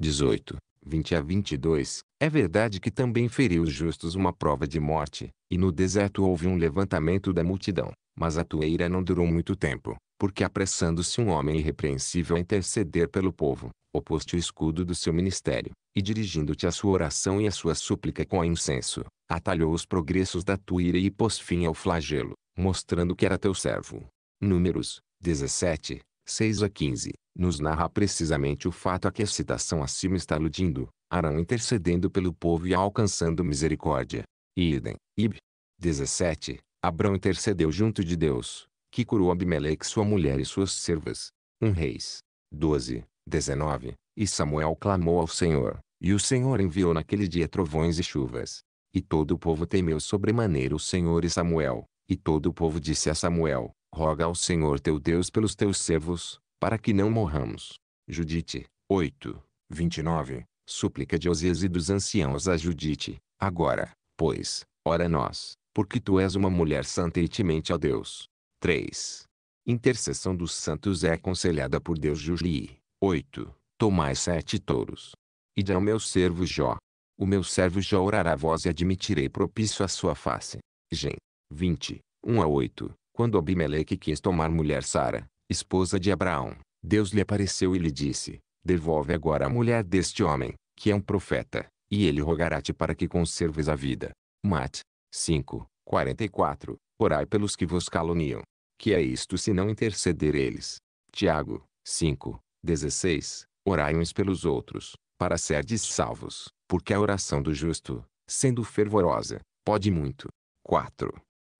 18, 20 a 22. É verdade que também feriu os justos uma prova de morte, e no deserto houve um levantamento da multidão. Mas a toeira não durou muito tempo, porque apressando-se um homem irrepreensível a interceder pelo povo, opôs-te o escudo do seu ministério, e dirigindo-te a sua oração e a sua súplica com incenso, atalhou os progressos da tuíra e pôs fim ao flagelo, mostrando que era teu servo. Números 17, 6 a 15, nos narra precisamente o fato a que a citação acima está aludindo, Arão intercedendo pelo povo e alcançando misericórdia. E idem, Ib. 17, Abrão intercedeu junto de Deus, que curou Abimeleque sua mulher e suas servas. 1 um Reis. 12, 19, E Samuel clamou ao Senhor, e o Senhor enviou naquele dia trovões e chuvas. E todo o povo temeu sobremaneira o Senhor e Samuel, e todo o povo disse a Samuel, roga ao Senhor teu Deus pelos teus servos, para que não morramos. Judite 8, 29. Súplica de Osias e dos anciãos a Judite. Agora, pois, ora nós, porque tu és uma mulher santa e temente a Deus. 3. Intercessão dos santos é aconselhada por Deus Juli. 8. Tomai sete touros. E dá ao meu servo Jó. O meu servo Jó orará a voz e admitirei propício a sua face. Gen. 20, 1 a 8. Quando Abimeleque quis tomar mulher Sara, esposa de Abraão, Deus lhe apareceu e lhe disse, devolve agora a mulher deste homem, que é um profeta, e ele rogará-te para que conserves a vida. Mate. 5, 44. Orai pelos que vos caluniam. Que é isto se não interceder eles? Tiago, 5, 16. Orai uns pelos outros, para serdes salvos, porque a oração do justo, sendo fervorosa, pode muito. 4.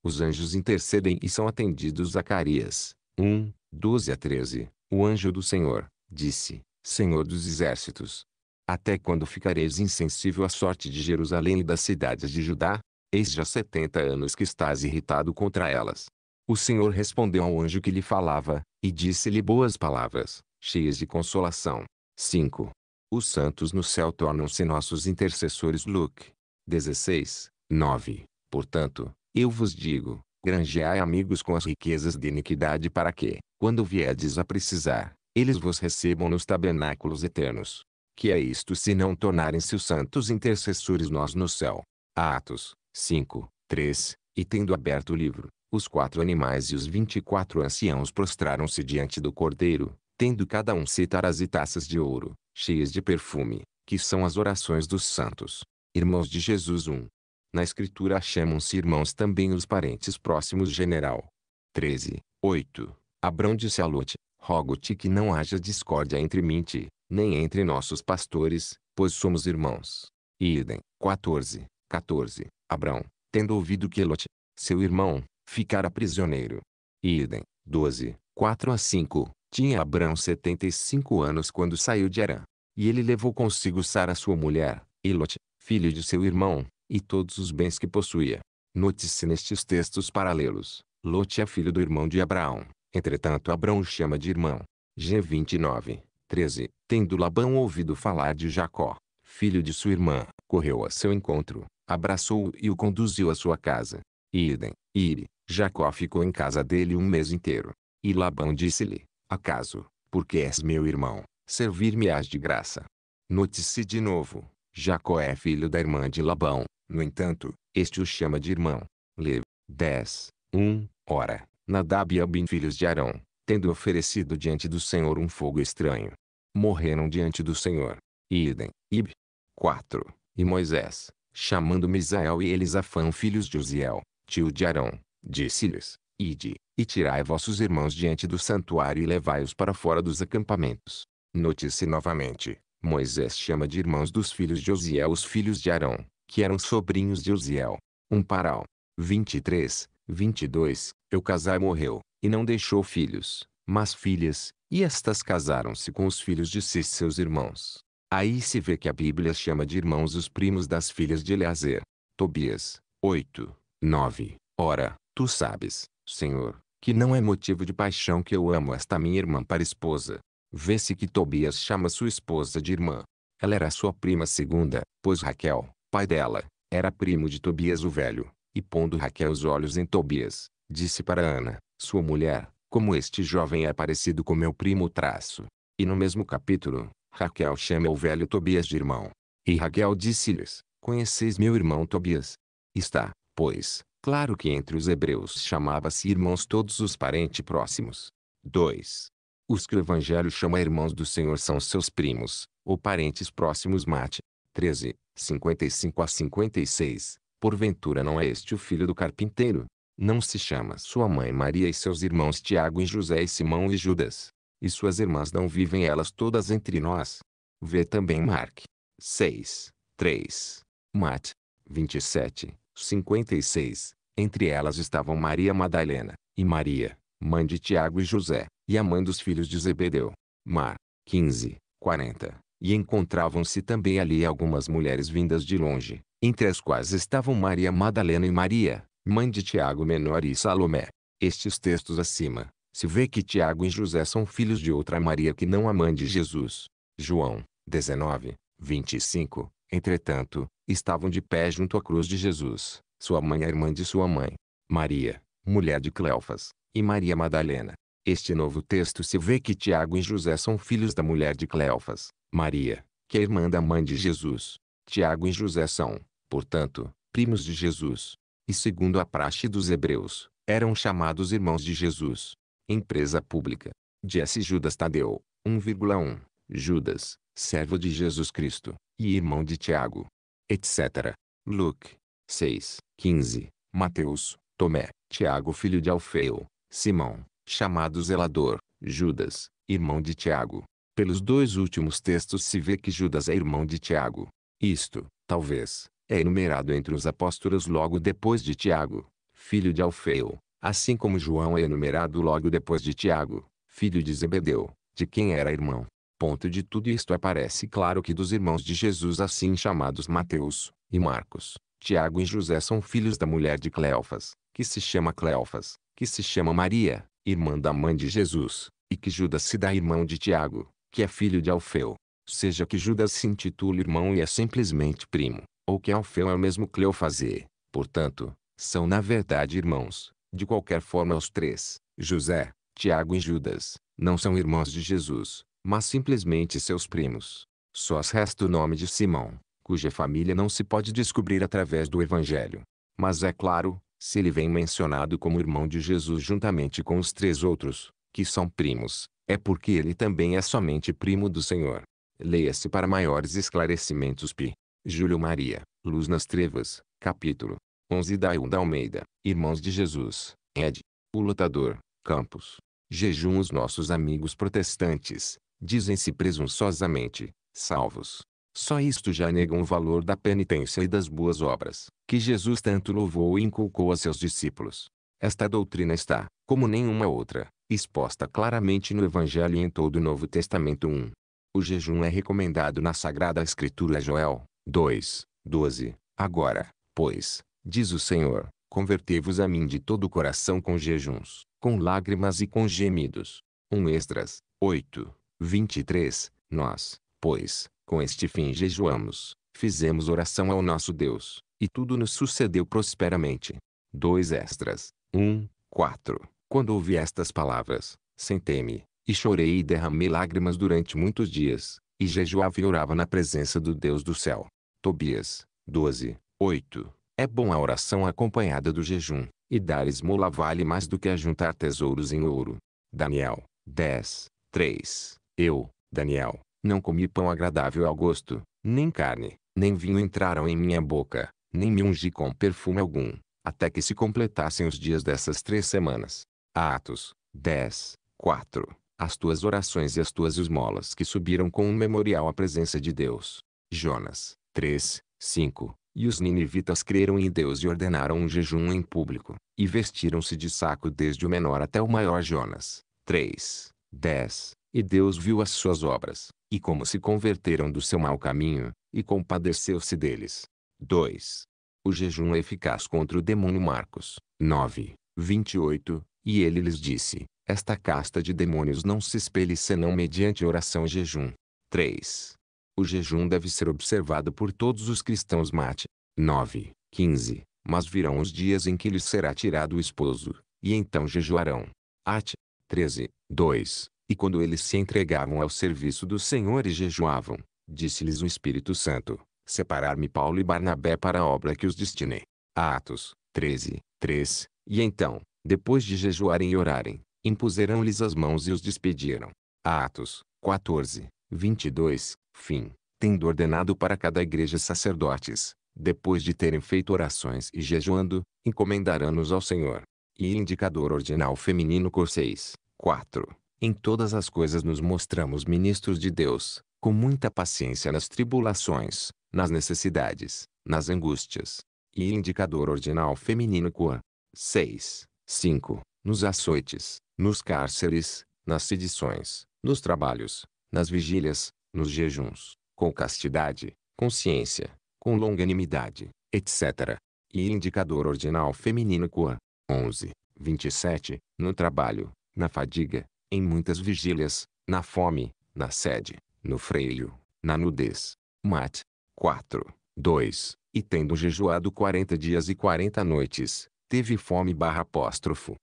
Os anjos intercedem e são atendidos. Zacarias 1, 12 a 13. O anjo do Senhor, disse, Senhor dos exércitos, até quando ficareis insensível à sorte de Jerusalém e das cidades de Judá? Eis já setenta anos que estás irritado contra elas. O Senhor respondeu ao anjo que lhe falava, e disse-lhe boas palavras, cheias de consolação. 5. Os santos no céu tornam-se nossos intercessores. Luke 16, 9. Portanto, eu vos digo, granjeai amigos com as riquezas de iniquidade para que, quando viedes a precisar, eles vos recebam nos tabernáculos eternos. Que é isto se não tornarem-se os santos intercessores nós no céu. Atos 5, 3, e tendo aberto o livro, os quatro animais e os vinte e quatro anciãos prostraram-se diante do cordeiro, tendo cada um citaras e taças de ouro, cheias de perfume, que são as orações dos santos. Irmãos de Jesus 1, na escritura chamam-se irmãos também os parentes próximos general. 13. 8. Abrão disse a Lot, rogo-te que não haja discórdia entre mim e ti, nem entre nossos pastores, pois somos irmãos. E idem. 14. 14. Abrão, tendo ouvido que Lot, seu irmão, ficara prisioneiro. E idem. 12. 4 a 5. Tinha Abrão 75 anos quando saiu de Arã. E ele levou consigo Sara sua mulher, e Lot, filho de seu irmão, e todos os bens que possuía. Note-se nestes textos paralelos, Lote é filho do irmão de Abraão, entretanto Abraão o chama de irmão. G29, 13. Tendo Labão ouvido falar de Jacó, filho de sua irmã, correu a seu encontro, abraçou-o e o conduziu à sua casa. Idem, Ire, Jacó ficou em casa dele um mês inteiro. E Labão disse-lhe, acaso, porque és meu irmão, servir-me-ás de graça. Note-se de novo, Jacó é filho da irmã de Labão, no entanto, este o chama de irmão. Lê 10, 1, Ora, Nadab e Abim filhos de Arão, tendo oferecido diante do Senhor um fogo estranho, morreram diante do Senhor. idem, Ib. 4, E Moisés, chamando Misael e Elisafã filhos de Uziel, tio de Arão, disse-lhes, Ide, e tirai vossos irmãos diante do santuário e levai-os para fora dos acampamentos. Notice novamente, Moisés chama de irmãos dos filhos de Osiel os filhos de Arão, que eram sobrinhos de Osiel. Um paral. 23, 22, Eu Eucasai morreu, e não deixou filhos, mas filhas, e estas casaram-se com os filhos de Cis seus irmãos. Aí se vê que a Bíblia chama de irmãos os primos das filhas de Eleazer. Tobias, 8, 9, Ora, tu sabes, Senhor, que não é motivo de paixão que eu amo esta minha irmã para esposa, Vê-se que Tobias chama sua esposa de irmã. Ela era sua prima segunda, pois Raquel, pai dela, era primo de Tobias o velho. E pondo Raquel os olhos em Tobias, disse para Ana, sua mulher, como este jovem é parecido com meu primo traço. E no mesmo capítulo, Raquel chama o velho Tobias de irmão. E Raquel disse-lhes, conheceis meu irmão Tobias? Está, pois, claro que entre os hebreus chamava-se irmãos todos os parentes próximos. 2. Os que o Evangelho chama irmãos do Senhor são seus primos, ou parentes próximos. Mate 13, 55 a 56. Porventura não é este o filho do carpinteiro? Não se chama sua mãe Maria e seus irmãos Tiago e José e Simão e Judas. E suas irmãs não vivem elas todas entre nós? Vê também Mark 6, 3. Mate 27, 56. Entre elas estavam Maria Madalena e Maria, mãe de Tiago e José e a mãe dos filhos de Zebedeu. Mar. 15, 40. E encontravam-se também ali algumas mulheres vindas de longe, entre as quais estavam Maria Madalena e Maria, mãe de Tiago Menor e Salomé. Estes textos acima, se vê que Tiago e José são filhos de outra Maria que não a mãe de Jesus. João 19, 25. Entretanto, estavam de pé junto à cruz de Jesus, sua mãe e a irmã de sua mãe, Maria, mulher de Cleofas, e Maria Madalena. Este novo texto se vê que Tiago e José são filhos da mulher de Cleofas, Maria, que é irmã da mãe de Jesus. Tiago e José são, portanto, primos de Jesus. E segundo a praxe dos hebreus, eram chamados irmãos de Jesus. Empresa pública. De Judas Tadeu, 1,1. Judas, servo de Jesus Cristo, e irmão de Tiago. Etc. Luke 6, 15. Mateus, Tomé, Tiago filho de Alfeu, Simão, chamado zelador, Judas, irmão de Tiago. Pelos dois últimos textos se vê que Judas é irmão de Tiago. Isto, talvez, é enumerado entre os apóstolos logo depois de Tiago, filho de Alfeu, assim como João é enumerado logo depois de Tiago, filho de Zebedeu, de quem era irmão. Ponto de tudo isto aparece claro que dos irmãos de Jesus assim chamados Mateus e Marcos, Tiago e José são filhos da mulher de Cleofas, que se chama Cleofas, que se chama Maria, irmã da mãe de Jesus, e que Judas se dá irmão de Tiago, que é filho de Alfeu. Seja que Judas se intitule irmão e é simplesmente primo, ou que Alfeu é o mesmo Cleofazê. portanto, são na verdade irmãos. De qualquer forma os três, José, Tiago e Judas, não são irmãos de Jesus, mas simplesmente seus primos. Só resta o nome de Simão, cuja família não se pode descobrir através do Evangelho. Mas é claro, se ele vem mencionado como irmão de Jesus juntamente com os três outros, que são primos, é porque ele também é somente primo do Senhor. Leia-se para maiores esclarecimentos P. Júlio Maria, Luz nas Trevas, capítulo 11 da da Almeida, Irmãos de Jesus, Ed. O Lutador, Campos. Jejum os nossos amigos protestantes, dizem-se presunçosamente, salvos, só isto já negam o valor da penitência e das boas obras, que Jesus tanto louvou e inculcou a seus discípulos. Esta doutrina está, como nenhuma outra, exposta claramente no Evangelho e em todo o Novo Testamento 1. O jejum é recomendado na Sagrada Escritura Joel 2, 12. Agora, pois, diz o Senhor, convertei-vos a mim de todo o coração com jejuns, com lágrimas e com gemidos. 1 um Esdras 8, 23. Nós, pois, com este fim jejuamos, fizemos oração ao nosso Deus, e tudo nos sucedeu prosperamente. 2 Extras 1, 4 Quando ouvi estas palavras, sentei-me, e chorei e derramei lágrimas durante muitos dias, e jejuava e orava na presença do Deus do céu. Tobias 12, 8 É bom a oração acompanhada do jejum, e dar esmola vale mais do que ajuntar tesouros em ouro. Daniel 10, 3 Eu, Daniel, não comi pão agradável ao gosto, nem carne, nem vinho entraram em minha boca, nem me ungi com perfume algum, até que se completassem os dias dessas três semanas. Atos 10, 4. As tuas orações e as tuas esmolas que subiram com um memorial à presença de Deus. Jonas 3, 5. E os ninivitas creram em Deus e ordenaram um jejum em público, e vestiram-se de saco desde o menor até o maior Jonas. 3, 10. E Deus viu as suas obras, e como se converteram do seu mau caminho, e compadeceu-se deles. 2. O jejum é eficaz contra o demônio Marcos 9, 28, e ele lhes disse, esta casta de demônios não se espelhe senão mediante oração e jejum. 3. O jejum deve ser observado por todos os cristãos mate 9, 15, mas virão os dias em que lhes será tirado o esposo, e então jejuarão. At 13, 2. E quando eles se entregavam ao serviço do Senhor e jejuavam, disse-lhes o Espírito Santo, separar-me Paulo e Barnabé para a obra que os destinei. Atos 13, 3. E então, depois de jejuarem e orarem, impuseram-lhes as mãos e os despediram. Atos 14, 22. Fim. Tendo ordenado para cada igreja sacerdotes, depois de terem feito orações e jejuando, encomendarão-nos ao Senhor. E indicador ordinal feminino corseis 4. Em todas as coisas nos mostramos ministros de Deus, com muita paciência nas tribulações, nas necessidades, nas angústias. E indicador ordinal feminino qua. 6, 5. Nos açoites, nos cárceres, nas sedições, nos trabalhos, nas vigílias, nos jejuns, com castidade, consciência, com longanimidade, etc. E indicador ordinal feminino qua. 11, 27. No trabalho, na fadiga, em muitas vigílias, na fome, na sede, no freio, na nudez. Mat. 4. 2. E tendo jejuado 40 dias e 40 noites, teve fome barra apóstrofo.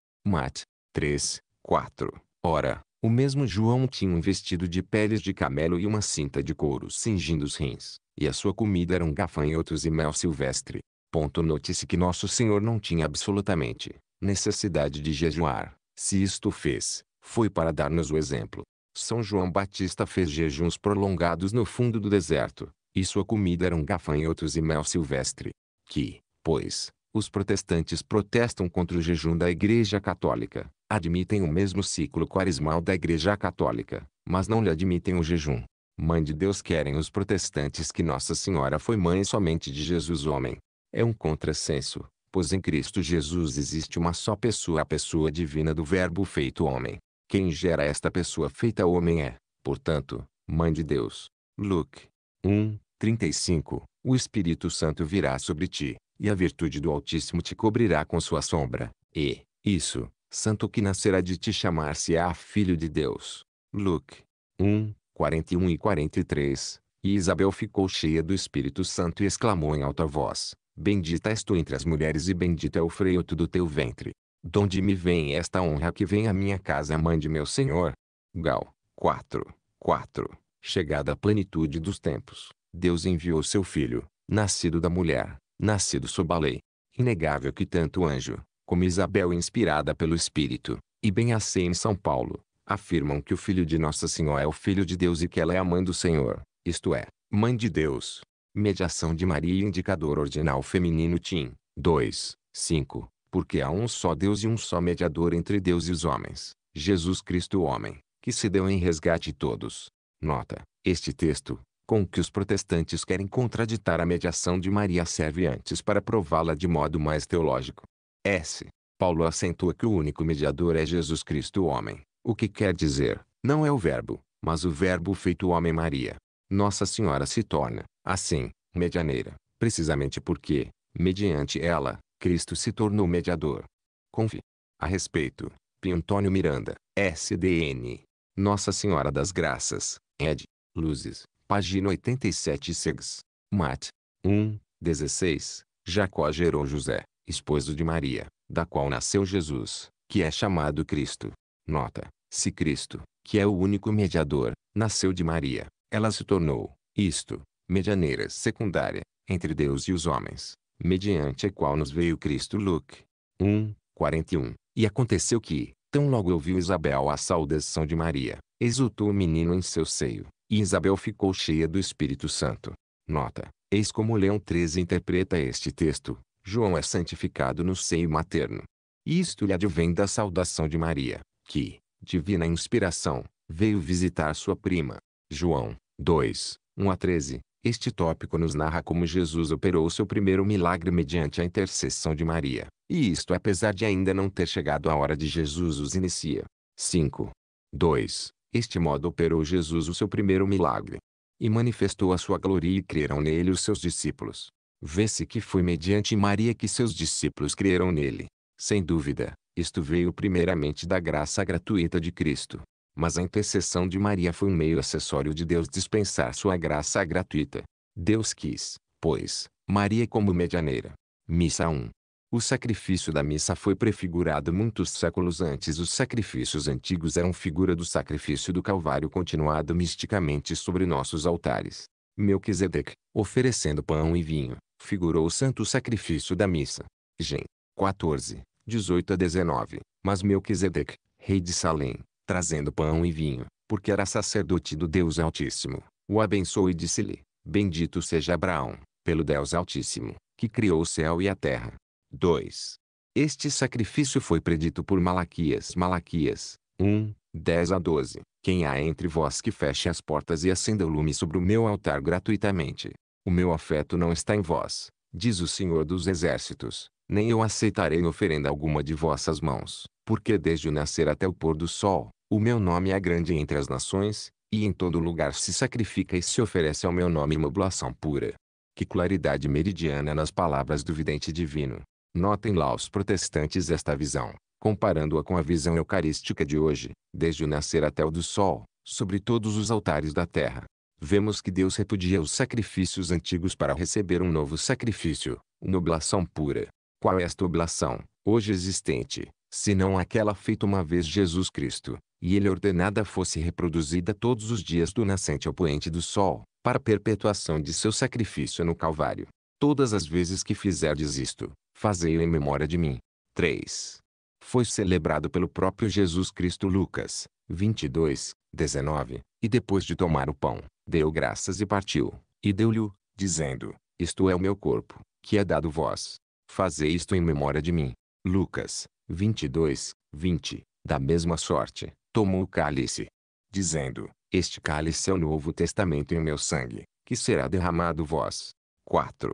3. 4. Ora, o mesmo João tinha um vestido de peles de camelo e uma cinta de couro cingindo os rins, e a sua comida eram gafanhotos e mel silvestre. Ponto note-se que nosso Senhor não tinha absolutamente necessidade de jejuar. Se isto fez, foi para dar-nos o exemplo. São João Batista fez jejuns prolongados no fundo do deserto, e sua comida eram gafanhotos e mel silvestre. Que, pois, os protestantes protestam contra o jejum da Igreja Católica, admitem o mesmo ciclo quaresmal da Igreja Católica, mas não lhe admitem o jejum. Mãe de Deus querem os protestantes que Nossa Senhora foi mãe somente de Jesus homem. É um contrassenso, pois em Cristo Jesus existe uma só pessoa, a pessoa divina do Verbo feito homem. Quem gera esta pessoa feita homem é, portanto, Mãe de Deus. Luke 1, 35. O Espírito Santo virá sobre ti, e a virtude do Altíssimo te cobrirá com sua sombra. E, isso, santo que nascerá de ti chamar-se-á Filho de Deus. Luke 1, 41 e 43. E Isabel ficou cheia do Espírito Santo e exclamou em alta voz: Bendita és tu entre as mulheres e bendito é o freio do teu ventre. De onde me vem esta honra que vem à minha casa mãe de meu Senhor? Gal. 4. 4. Chegada à plenitude dos tempos, Deus enviou seu Filho, nascido da mulher, nascido sob a lei. Inegável que tanto anjo, como Isabel inspirada pelo Espírito, e bem assim em São Paulo, afirmam que o Filho de Nossa Senhora é o Filho de Deus e que ela é a mãe do Senhor, isto é, mãe de Deus. Mediação de Maria e Indicador Ordinal Feminino Tim, 2, 5, porque há um só Deus e um só mediador entre Deus e os homens, Jesus Cristo o homem, que se deu em resgate de todos. Nota, este texto, com que os protestantes querem contraditar a mediação de Maria serve antes para prová-la de modo mais teológico. S. Paulo acentua que o único mediador é Jesus Cristo o homem, o que quer dizer, não é o verbo, mas o verbo feito homem Maria. Nossa Senhora se torna, assim, medianeira, precisamente porque, mediante ela, Cristo se tornou mediador. Confie. A respeito, P. Antônio Miranda, SDN. Nossa Senhora das Graças, ed. Luzes, página 87 segs. Mat. 1, 16. Jacó gerou José, esposo de Maria, da qual nasceu Jesus, que é chamado Cristo. Nota. Se Cristo, que é o único mediador, nasceu de Maria, ela se tornou, isto, medianeira secundária, entre Deus e os homens, mediante a qual nos veio Cristo. Luke 1, 41. E aconteceu que, tão logo ouviu Isabel a saudação de Maria, exultou o menino em seu seio, e Isabel ficou cheia do Espírito Santo. Nota: eis como Leão 13 interpreta este texto. João é santificado no seio materno. Isto lhe advém da saudação de Maria, que, divina inspiração, veio visitar sua prima. João 2, 1 a 13. Este tópico nos narra como Jesus operou seu primeiro milagre mediante a intercessão de Maria. E isto apesar de ainda não ter chegado a hora de Jesus os inicia. 5. 2. Este modo operou Jesus o seu primeiro milagre. E manifestou a sua glória e creram nele os seus discípulos. Vê-se que foi mediante Maria que seus discípulos creram nele. Sem dúvida, isto veio primeiramente da graça gratuita de Cristo. Mas a intercessão de Maria foi um meio acessório de Deus dispensar sua graça gratuita. Deus quis, pois, Maria como medianeira. Missa 1. O sacrifício da missa foi prefigurado muitos séculos antes. Os sacrifícios antigos eram figura do sacrifício do Calvário continuado misticamente sobre nossos altares. Melquisedeque, oferecendo pão e vinho, figurou o santo sacrifício da missa. Gen. 14, 18 a 19. Mas Melquisedeque, rei de Salém, trazendo pão e vinho, porque era sacerdote do Deus Altíssimo. O abençoou e disse-lhe: Bendito seja Abraão, pelo Deus Altíssimo, que criou o céu e a terra. 2. Este sacrifício foi predito por Malaquias. Malaquias 1, 10 a 12. Quem há entre vós que feche as portas e acenda o lume sobre o meu altar gratuitamente? O meu afeto não está em vós, diz o Senhor dos Exércitos, nem eu aceitarei oferenda alguma de vossas mãos, porque desde o nascer até o pôr do sol, o meu nome é grande entre as nações, e em todo lugar se sacrifica e se oferece ao meu nome uma oblação pura. Que claridade meridiana nas palavras do vidente divino. Notem lá os protestantes esta visão, comparando-a com a visão eucarística de hoje, desde o nascer até o do sol, sobre todos os altares da terra. Vemos que Deus repudia os sacrifícios antigos para receber um novo sacrifício, uma oblação pura. Qual é esta oblação, hoje existente, senão aquela feita uma vez Jesus Cristo, e ele ordenada fosse reproduzida todos os dias do nascente ao poente do sol, para perpetuação de seu sacrifício no Calvário. Todas as vezes que fizerdes isto, fazei-o em memória de mim. 3. Foi celebrado pelo próprio Jesus Cristo Lucas, 22, 19, e depois de tomar o pão, deu graças e partiu, e deu-lhe, dizendo, Isto é o meu corpo, que é dado vós. Fazei isto em memória de mim. Lucas, 22, 20, da mesma sorte, tomou o cálice, dizendo: Este cálice é o novo testamento em meu sangue, que será derramado vós. 4.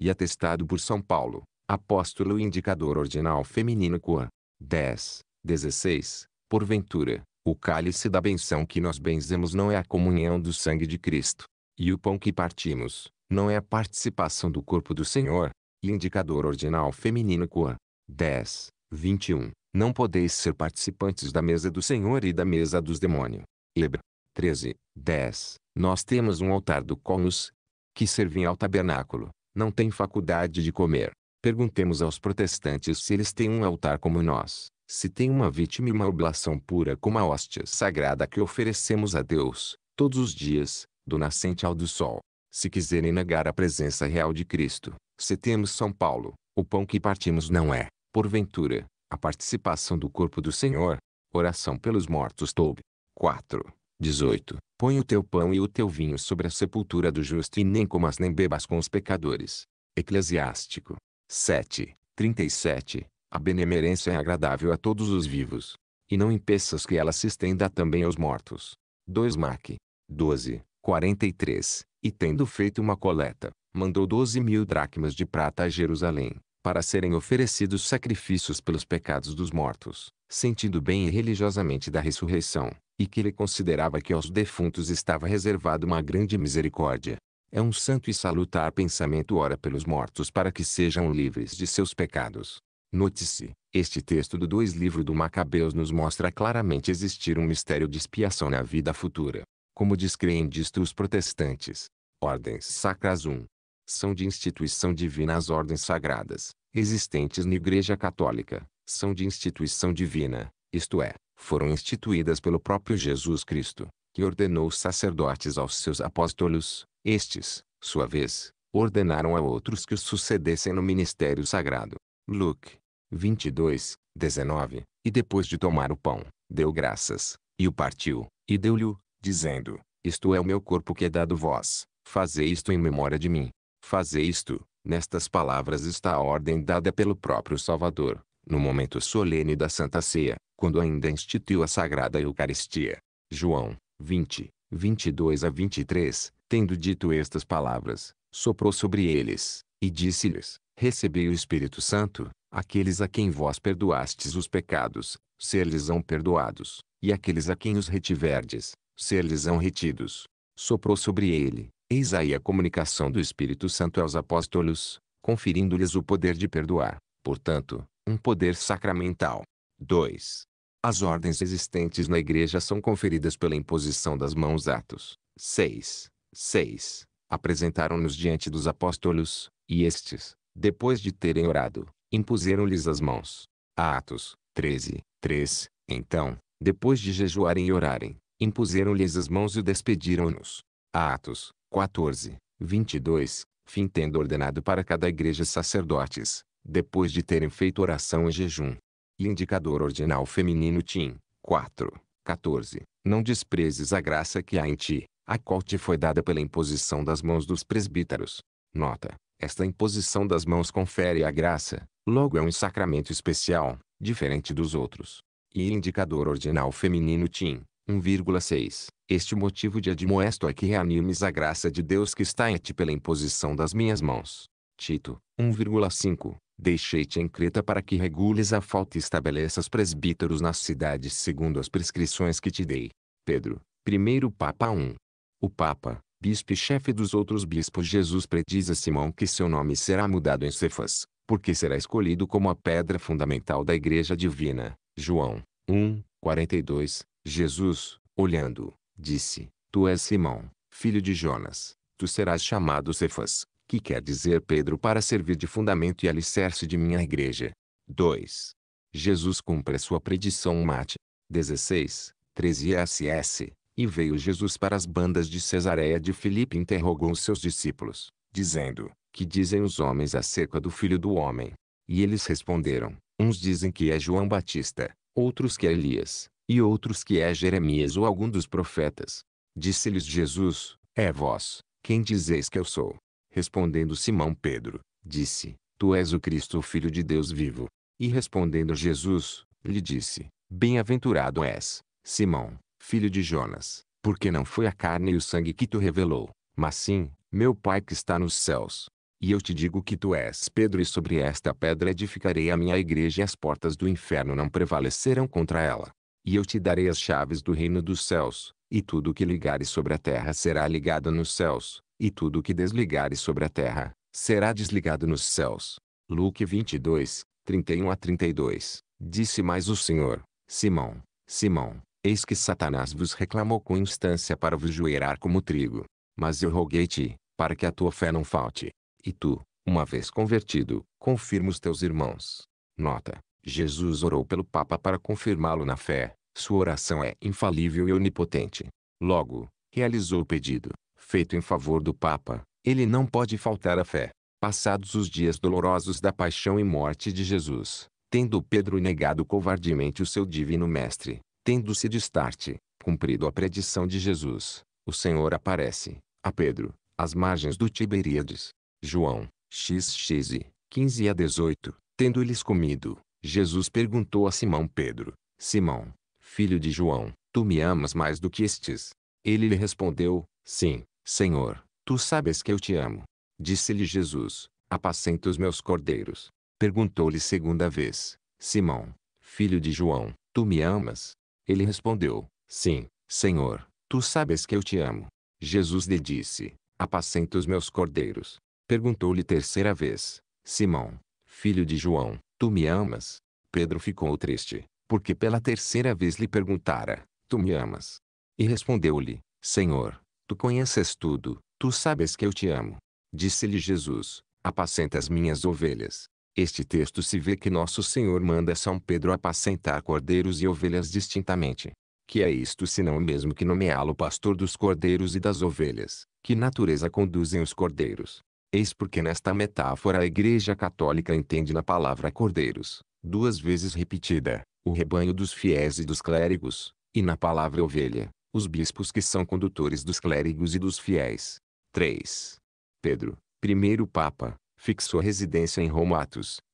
E atestado por São Paulo, apóstolo e indicador ordinal feminino Coa. 10, 16, porventura, o cálice da benção que nós benzemos não é a comunhão do sangue de Cristo. E o pão que partimos, não é a participação do corpo do Senhor. E indicador ordinal feminino Coa. 10, 21. Não podeis ser participantes da mesa do Senhor e da mesa dos demônios. lebre 13. 10. Nós temos um altar do qual nos que servem ao tabernáculo, não tem faculdade de comer. Perguntemos aos protestantes se eles têm um altar como nós, se tem uma vítima e uma oblação pura como a hóstia sagrada que oferecemos a Deus, todos os dias, do nascente ao do sol. Se quiserem negar a presença real de Cristo, se temos São Paulo, o pão que partimos não é, porventura, a participação do corpo do Senhor. Oração pelos mortos Tob. 4, 18. Põe o teu pão e o teu vinho sobre a sepultura do justo e nem comas nem bebas com os pecadores. Eclesiástico. 7, 37. A benemerência é agradável a todos os vivos. E não impeças que ela se estenda também aos mortos. 2 Mac. 12, 43. E tendo feito uma coleta, mandou doze mil dracmas de prata a Jerusalém, para serem oferecidos sacrifícios pelos pecados dos mortos, sentindo bem e religiosamente da ressurreição, e que ele considerava que aos defuntos estava reservado uma grande misericórdia. É um santo e salutar pensamento ora pelos mortos para que sejam livres de seus pecados. Note-se, este texto do dois livro do Macabeus nos mostra claramente existir um mistério de expiação na vida futura, como descreem disto os protestantes. Ordens Sacras 1 são de instituição divina as ordens sagradas, existentes na Igreja Católica, são de instituição divina, isto é, foram instituídas pelo próprio Jesus Cristo, que ordenou sacerdotes aos seus apóstolos, estes, sua vez, ordenaram a outros que os sucedessem no ministério sagrado. Luke 22, 19 E depois de tomar o pão, deu graças, e o partiu, e deu-lhe, dizendo: Isto é o meu corpo que é dado vós, fazei isto em memória de mim. Fazer isto, nestas palavras está a ordem dada pelo próprio Salvador, no momento solene da Santa Ceia, quando ainda instituiu a Sagrada Eucaristia. João 20, 22 a 23, tendo dito estas palavras, soprou sobre eles, e disse-lhes: Recebei o Espírito Santo, aqueles a quem vós perdoastes os pecados, ser-lhes-ão perdoados, e aqueles a quem os retiverdes, ser-lhes-ão retidos. Soprou sobre ele, Eis aí a comunicação do Espírito Santo aos apóstolos, conferindo-lhes o poder de perdoar, portanto, um poder sacramental. 2. As ordens existentes na Igreja são conferidas pela imposição das mãos Atos 6, 6. Apresentaram-nos diante dos apóstolos, e estes, depois de terem orado, impuseram-lhes as mãos. Atos 13, 3. Então, depois de jejuarem e orarem, impuseram-lhes as mãos e despediram-nos. Atos 14, 22, fim tendo ordenado para cada igreja sacerdotes, depois de terem feito oração e jejum. E indicador ordinal feminino Tim 4, 14. Não desprezes a graça que há em ti, a qual te foi dada pela imposição das mãos dos presbíteros. Nota: esta imposição das mãos confere a graça, logo é um sacramento especial, diferente dos outros. E indicador ordinal feminino Tim 1,6. Este motivo de admoesto é que reanimes a graça de Deus que está em ti pela imposição das minhas mãos. Tito, 1,5. Deixei-te em Creta para que regules a falta e estabeleças presbíteros nas cidades segundo as prescrições que te dei. Pedro, 1 Papa 1. O Papa, bispo e chefe dos outros bispos Jesus prediz a Simão que seu nome será mudado em Cefas, porque será escolhido como a pedra fundamental da igreja divina. João 1,42. Jesus, olhando, disse: Tu és Simão, filho de Jonas. Tu serás chamado Cefas, que quer dizer Pedro para servir de fundamento e alicerce de minha igreja. 2. Jesus cumpre a sua predição Mate. 16, 13 SS. E veio Jesus para as bandas de Cesareia de Filipe e interrogou os seus discípulos, dizendo, Que dizem os homens acerca do Filho do Homem? E eles responderam, Uns dizem que é João Batista, outros que é Elias, e outros que é Jeremias ou algum dos profetas. Disse-lhes Jesus, é vós, quem dizeis que eu sou? Respondendo Simão Pedro, disse, tu és o Cristo o Filho de Deus vivo. E respondendo Jesus, lhe disse, bem-aventurado és, Simão, filho de Jonas, porque não foi a carne e o sangue que tu revelou, mas sim, meu Pai que está nos céus. E eu te digo que tu és Pedro e sobre esta pedra edificarei a minha igreja e as portas do inferno não prevalecerão contra ela. E eu te darei as chaves do reino dos céus, e tudo o que ligares sobre a terra será ligado nos céus, e tudo o que desligares sobre a terra, será desligado nos céus. Luke 22, 31 a 32. Disse mais o Senhor, Simão, Simão, eis que Satanás vos reclamou com instância para vos joeirar como trigo. Mas eu roguei-te, para que a tua fé não falte. E tu, uma vez convertido, confirma os teus irmãos. Nota. Jesus orou pelo Papa para confirmá-lo na fé. Sua oração é infalível e onipotente. Logo, realizou o pedido, feito em favor do Papa. Ele não pode faltar à fé. Passados os dias dolorosos da paixão e morte de Jesus, tendo Pedro negado covardemente o seu divino mestre, tendo-se destarte, cumprido a predição de Jesus, o Senhor aparece, a Pedro, às margens do Tiberíades. João, xxi, 15 a 18, tendo-lhes comido, Jesus perguntou a Simão Pedro: Simão, filho de João, tu me amas mais do que estes? Ele lhe respondeu: Sim, Senhor, tu sabes que eu te amo. Disse-lhe Jesus: Apacenta os meus cordeiros. Perguntou-lhe segunda vez: Simão, filho de João, tu me amas? Ele respondeu: Sim, Senhor, tu sabes que eu te amo. Jesus lhe disse: Apacenta os meus cordeiros. Perguntou-lhe terceira vez: Simão, filho de João, Tu me amas? Pedro ficou triste, porque pela terceira vez lhe perguntara: Tu me amas? E respondeu-lhe: Senhor, tu conheces tudo, tu sabes que eu te amo. Disse-lhe Jesus: Apacenta as minhas ovelhas. Este texto se vê que Nosso Senhor manda São Pedro apacentar cordeiros e ovelhas distintamente. Que é isto senão mesmo que nomeá-lo pastor dos cordeiros e das ovelhas, que natureza conduzem os cordeiros? Eis porque nesta metáfora a Igreja Católica entende na palavra cordeiros, duas vezes repetida, o rebanho dos fiéis e dos clérigos, e na palavra ovelha, os bispos que são condutores dos clérigos e dos fiéis. 3. Pedro, primeiro Papa, fixou residência em Roma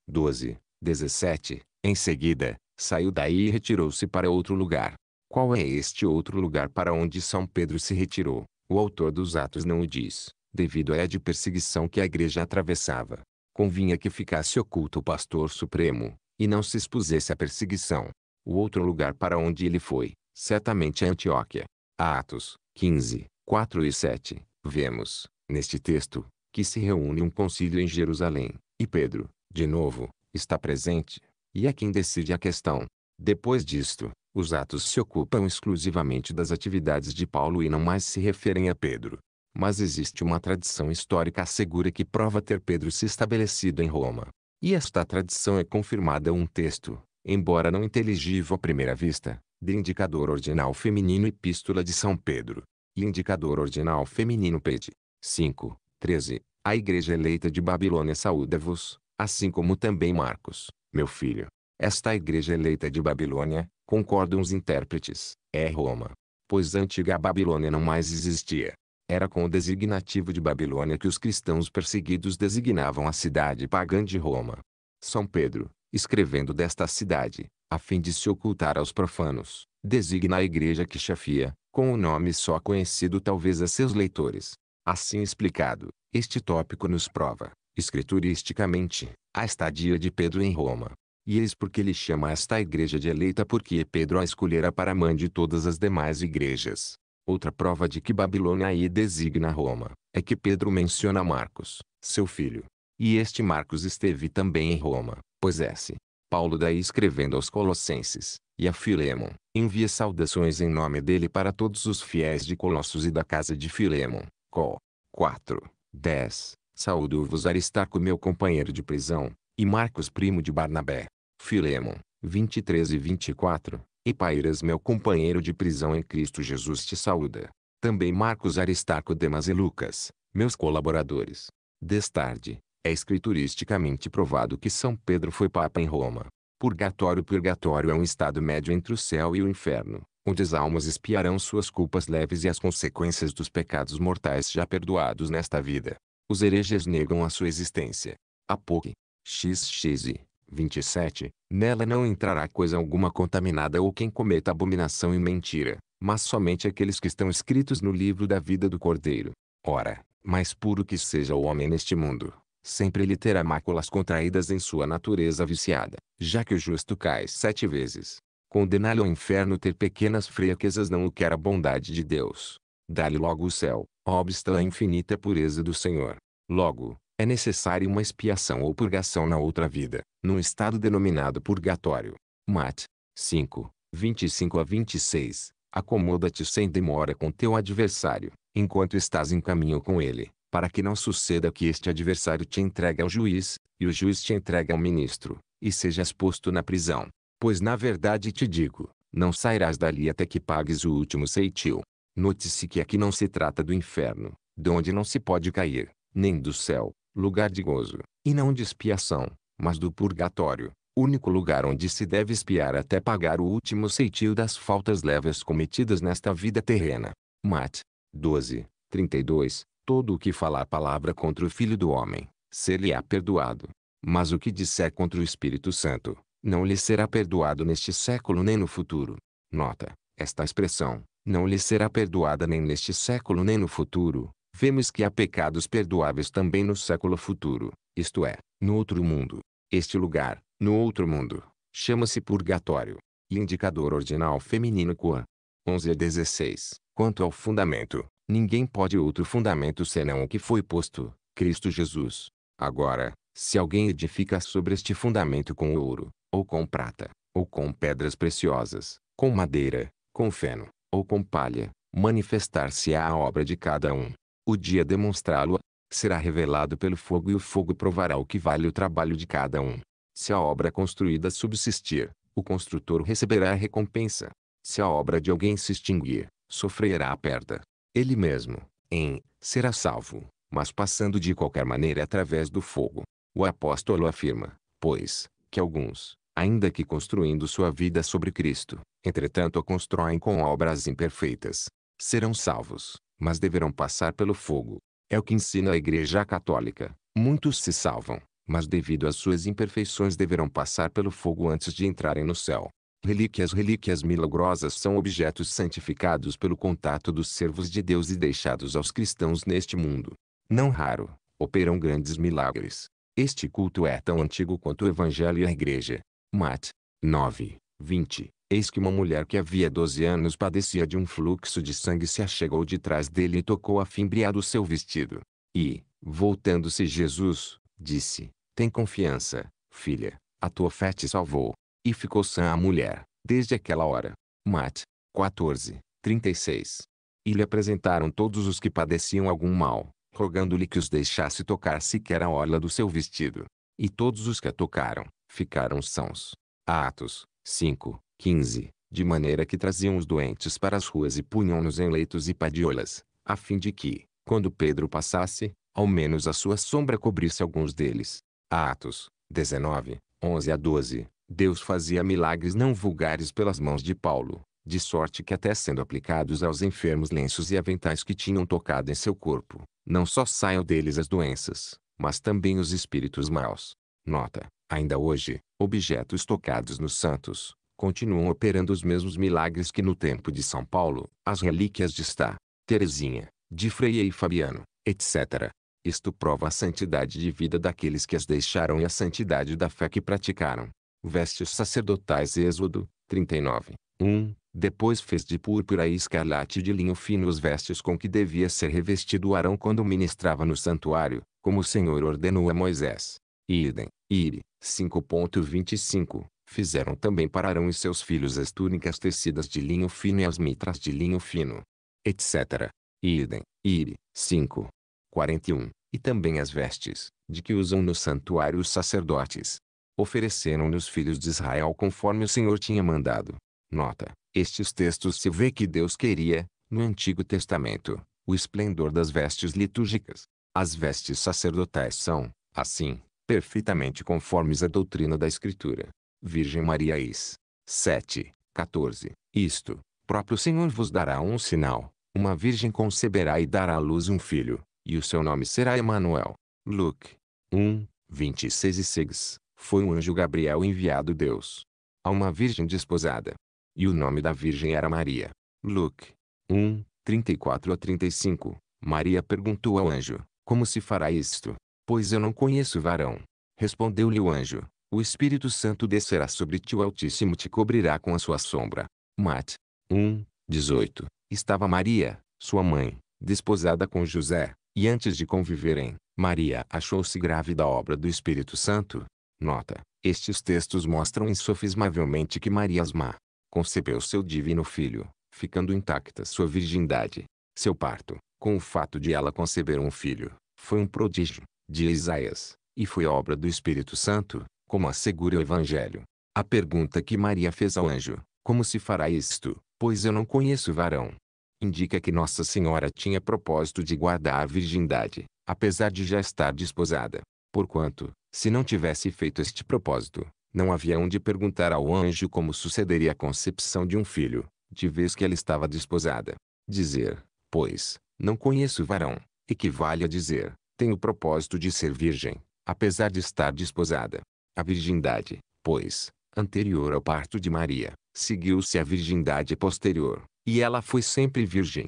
12, 17. Em seguida, saiu daí e retirou-se para outro lugar. Qual é este outro lugar para onde São Pedro se retirou? O autor dos Atos não o diz devido à de perseguição que a igreja atravessava. Convinha que ficasse oculto o pastor supremo, e não se expusesse à perseguição. O outro lugar para onde ele foi, certamente é Antioquia. Atos 15, 4 e 7, vemos, neste texto, que se reúne um concílio em Jerusalém, e Pedro, de novo, está presente, e é quem decide a questão. Depois disto, os Atos se ocupam exclusivamente das atividades de Paulo e não mais se referem a Pedro mas existe uma tradição histórica segura que prova ter Pedro se estabelecido em Roma. E esta tradição é confirmada um texto, embora não inteligível à primeira vista, de Indicador Ordinal Feminino Epístola de São Pedro. E Indicador Ordinal Feminino Pede. 5, 13. A igreja eleita de Babilônia saúda-vos, assim como também Marcos, meu filho. Esta igreja eleita de Babilônia, concordam os intérpretes, é Roma. Pois a antiga Babilônia não mais existia. Era com o designativo de Babilônia que os cristãos perseguidos designavam a cidade pagã de Roma. São Pedro, escrevendo desta cidade, a fim de se ocultar aos profanos, designa a igreja que chafia, com o um nome só conhecido talvez a seus leitores. Assim explicado, este tópico nos prova, escrituristicamente, a estadia de Pedro em Roma. E eis porque ele chama esta igreja de eleita porque Pedro a escolhera para mãe de todas as demais igrejas. Outra prova de que Babilônia aí designa Roma, é que Pedro menciona Marcos, seu filho. E este Marcos esteve também em Roma, pois esse é, Paulo daí escrevendo aos Colossenses, e a Filemon, envia saudações em nome dele para todos os fiéis de Colossos e da casa de Filemon. Col. 4, 10. Saúdo-vos Aristarco meu companheiro de prisão, e Marcos primo de Barnabé. Filemon, 23 e 24, Pairas, meu companheiro de prisão em Cristo Jesus te saúda. Também Marcos Aristarco Demas e Lucas, meus colaboradores. Destarde, é escrituristicamente provado que São Pedro foi Papa em Roma. Purgatório Purgatório é um estado médio entre o céu e o inferno, onde as almas espiarão suas culpas leves e as consequências dos pecados mortais já perdoados nesta vida. Os hereges negam a sua existência. Apoc. XXI. 27. Nela não entrará coisa alguma contaminada ou quem cometa abominação e mentira, mas somente aqueles que estão escritos no livro da vida do Cordeiro. Ora, mais puro que seja o homem neste mundo, sempre ele terá máculas contraídas em sua natureza viciada, já que o justo cai sete vezes. Condená-lo ao inferno ter pequenas fraquezas não o quer a bondade de Deus. Dá-lhe logo o céu, obsta a infinita pureza do Senhor. Logo, é necessária uma expiação ou purgação na outra vida, num estado denominado purgatório. Mat. 5, 25 a 26. Acomoda-te sem demora com teu adversário, enquanto estás em caminho com ele, para que não suceda que este adversário te entregue ao juiz, e o juiz te entregue ao ministro, e sejas posto na prisão. Pois na verdade te digo, não sairás dali até que pagues o último ceitil. Note-se que aqui não se trata do inferno, de onde não se pode cair, nem do céu, lugar de gozo, e não de expiação, mas do purgatório, único lugar onde se deve espiar até pagar o último ceitil das faltas leves cometidas nesta vida terrena. Mat. 12, 32 Todo o que falar palavra contra o Filho do Homem, ser-lhe-á perdoado. Mas o que disser contra o Espírito Santo, não lhe será perdoado neste século nem no futuro. Nota, esta expressão, não lhe será perdoada nem neste século nem no futuro, vemos que há pecados perdoáveis também no século futuro, isto é, no outro mundo. Este lugar, no outro mundo, chama-se purgatório. E indicador ordinal feminino Kuan. 11 a 16. Quanto ao fundamento, ninguém pode outro fundamento senão o que foi posto, Cristo Jesus. Agora, se alguém edifica sobre este fundamento com ouro, ou com prata, ou com pedras preciosas, com madeira, com feno, ou com palha, manifestar-se á a obra de cada um o dia demonstrá-lo, será revelado pelo fogo e o fogo provará o que vale o trabalho de cada um. Se a obra construída subsistir, o construtor receberá a recompensa. Se a obra de alguém se extinguir, sofrerá a perda. Ele mesmo, em, será salvo, mas passando de qualquer maneira através do fogo. O apóstolo afirma, pois, que alguns, ainda que construindo sua vida sobre Cristo, entretanto a constroem com obras imperfeitas, serão salvos, mas deverão passar pelo fogo. É o que ensina a Igreja Católica. Muitos se salvam, mas devido às suas imperfeições deverão passar pelo fogo antes de entrarem no céu. Relíquias Relíquias milagrosas são objetos santificados pelo contato dos servos de Deus e deixados aos cristãos neste mundo. Não raro, operam grandes milagres. Este culto é tão antigo quanto o Evangelho e a Igreja. Mat. 9, 20. Eis que uma mulher que havia doze anos padecia de um fluxo de sangue se achegou de trás dele e tocou a o seu vestido. E, voltando-se Jesus, disse, Tem confiança, filha, a tua fé te salvou. E ficou sã a mulher, desde aquela hora. Mate, 14, 36. E lhe apresentaram todos os que padeciam algum mal, rogando-lhe que os deixasse tocar sequer a orla do seu vestido. E todos os que a tocaram, ficaram sãos. Atos, 5, 15. De maneira que traziam os doentes para as ruas e punham-nos em leitos e padiolas, a fim de que, quando Pedro passasse, ao menos a sua sombra cobrisse alguns deles. Atos 19, 11 a 12. Deus fazia milagres não vulgares pelas mãos de Paulo, de sorte que até sendo aplicados aos enfermos lenços e aventais que tinham tocado em seu corpo, não só saiam deles as doenças, mas também os espíritos maus. Nota: ainda hoje, objetos tocados nos santos, continuam operando os mesmos milagres que no tempo de São Paulo, as relíquias de Está, Teresinha, de Frei e Fabiano, etc. Isto prova a santidade de vida daqueles que as deixaram e a santidade da fé que praticaram. Vestes sacerdotais Êxodo, 39, 1. Depois fez de púrpura e escarlate de linho fino os vestes com que devia ser revestido Arão quando ministrava no santuário, como o Senhor ordenou a Moisés. Idem, Ire, 5.25, Fizeram também para Arão e seus filhos as túnicas tecidas de linho fino e as mitras de linho fino, etc. Idem, iri 5. 41. E também as vestes, de que usam no santuário os sacerdotes. Ofereceram-lhe os filhos de Israel conforme o Senhor tinha mandado. Nota, estes textos se vê que Deus queria, no Antigo Testamento, o esplendor das vestes litúrgicas. As vestes sacerdotais são, assim, perfeitamente conformes à doutrina da Escritura. Virgem Maria Is. 7, 14. Isto, próprio Senhor vos dará um sinal. Uma virgem conceberá e dará à luz um filho, e o seu nome será Emanuel. Luke 1, 26 e 6. Foi um anjo Gabriel enviado Deus a uma virgem desposada. E o nome da virgem era Maria. Luke 1, 34 a 35. Maria perguntou ao anjo: Como se fará isto? Pois eu não conheço varão. Respondeu-lhe o anjo: o Espírito Santo descerá sobre ti o Altíssimo te cobrirá com a sua sombra. Mat 1, 18. Estava Maria, sua mãe, desposada com José, e antes de conviverem, Maria achou-se grávida da obra do Espírito Santo. Nota: estes textos mostram insofismavelmente que Maria Asma concebeu seu divino filho, ficando intacta sua virgindade. Seu parto, com o fato de ela conceber um filho, foi um prodígio, de Isaías, e foi obra do Espírito Santo, como assegura o Evangelho. A pergunta que Maria fez ao anjo, como se fará isto, pois eu não conheço varão, indica que Nossa Senhora tinha propósito de guardar a virgindade, apesar de já estar desposada. Porquanto, se não tivesse feito este propósito, não havia onde perguntar ao anjo como sucederia a concepção de um filho, de vez que ela estava desposada. Dizer, pois, não conheço varão, equivale a dizer, tenho propósito de ser virgem, apesar de estar desposada. A virgindade, pois, anterior ao parto de Maria, seguiu-se a virgindade posterior, e ela foi sempre virgem.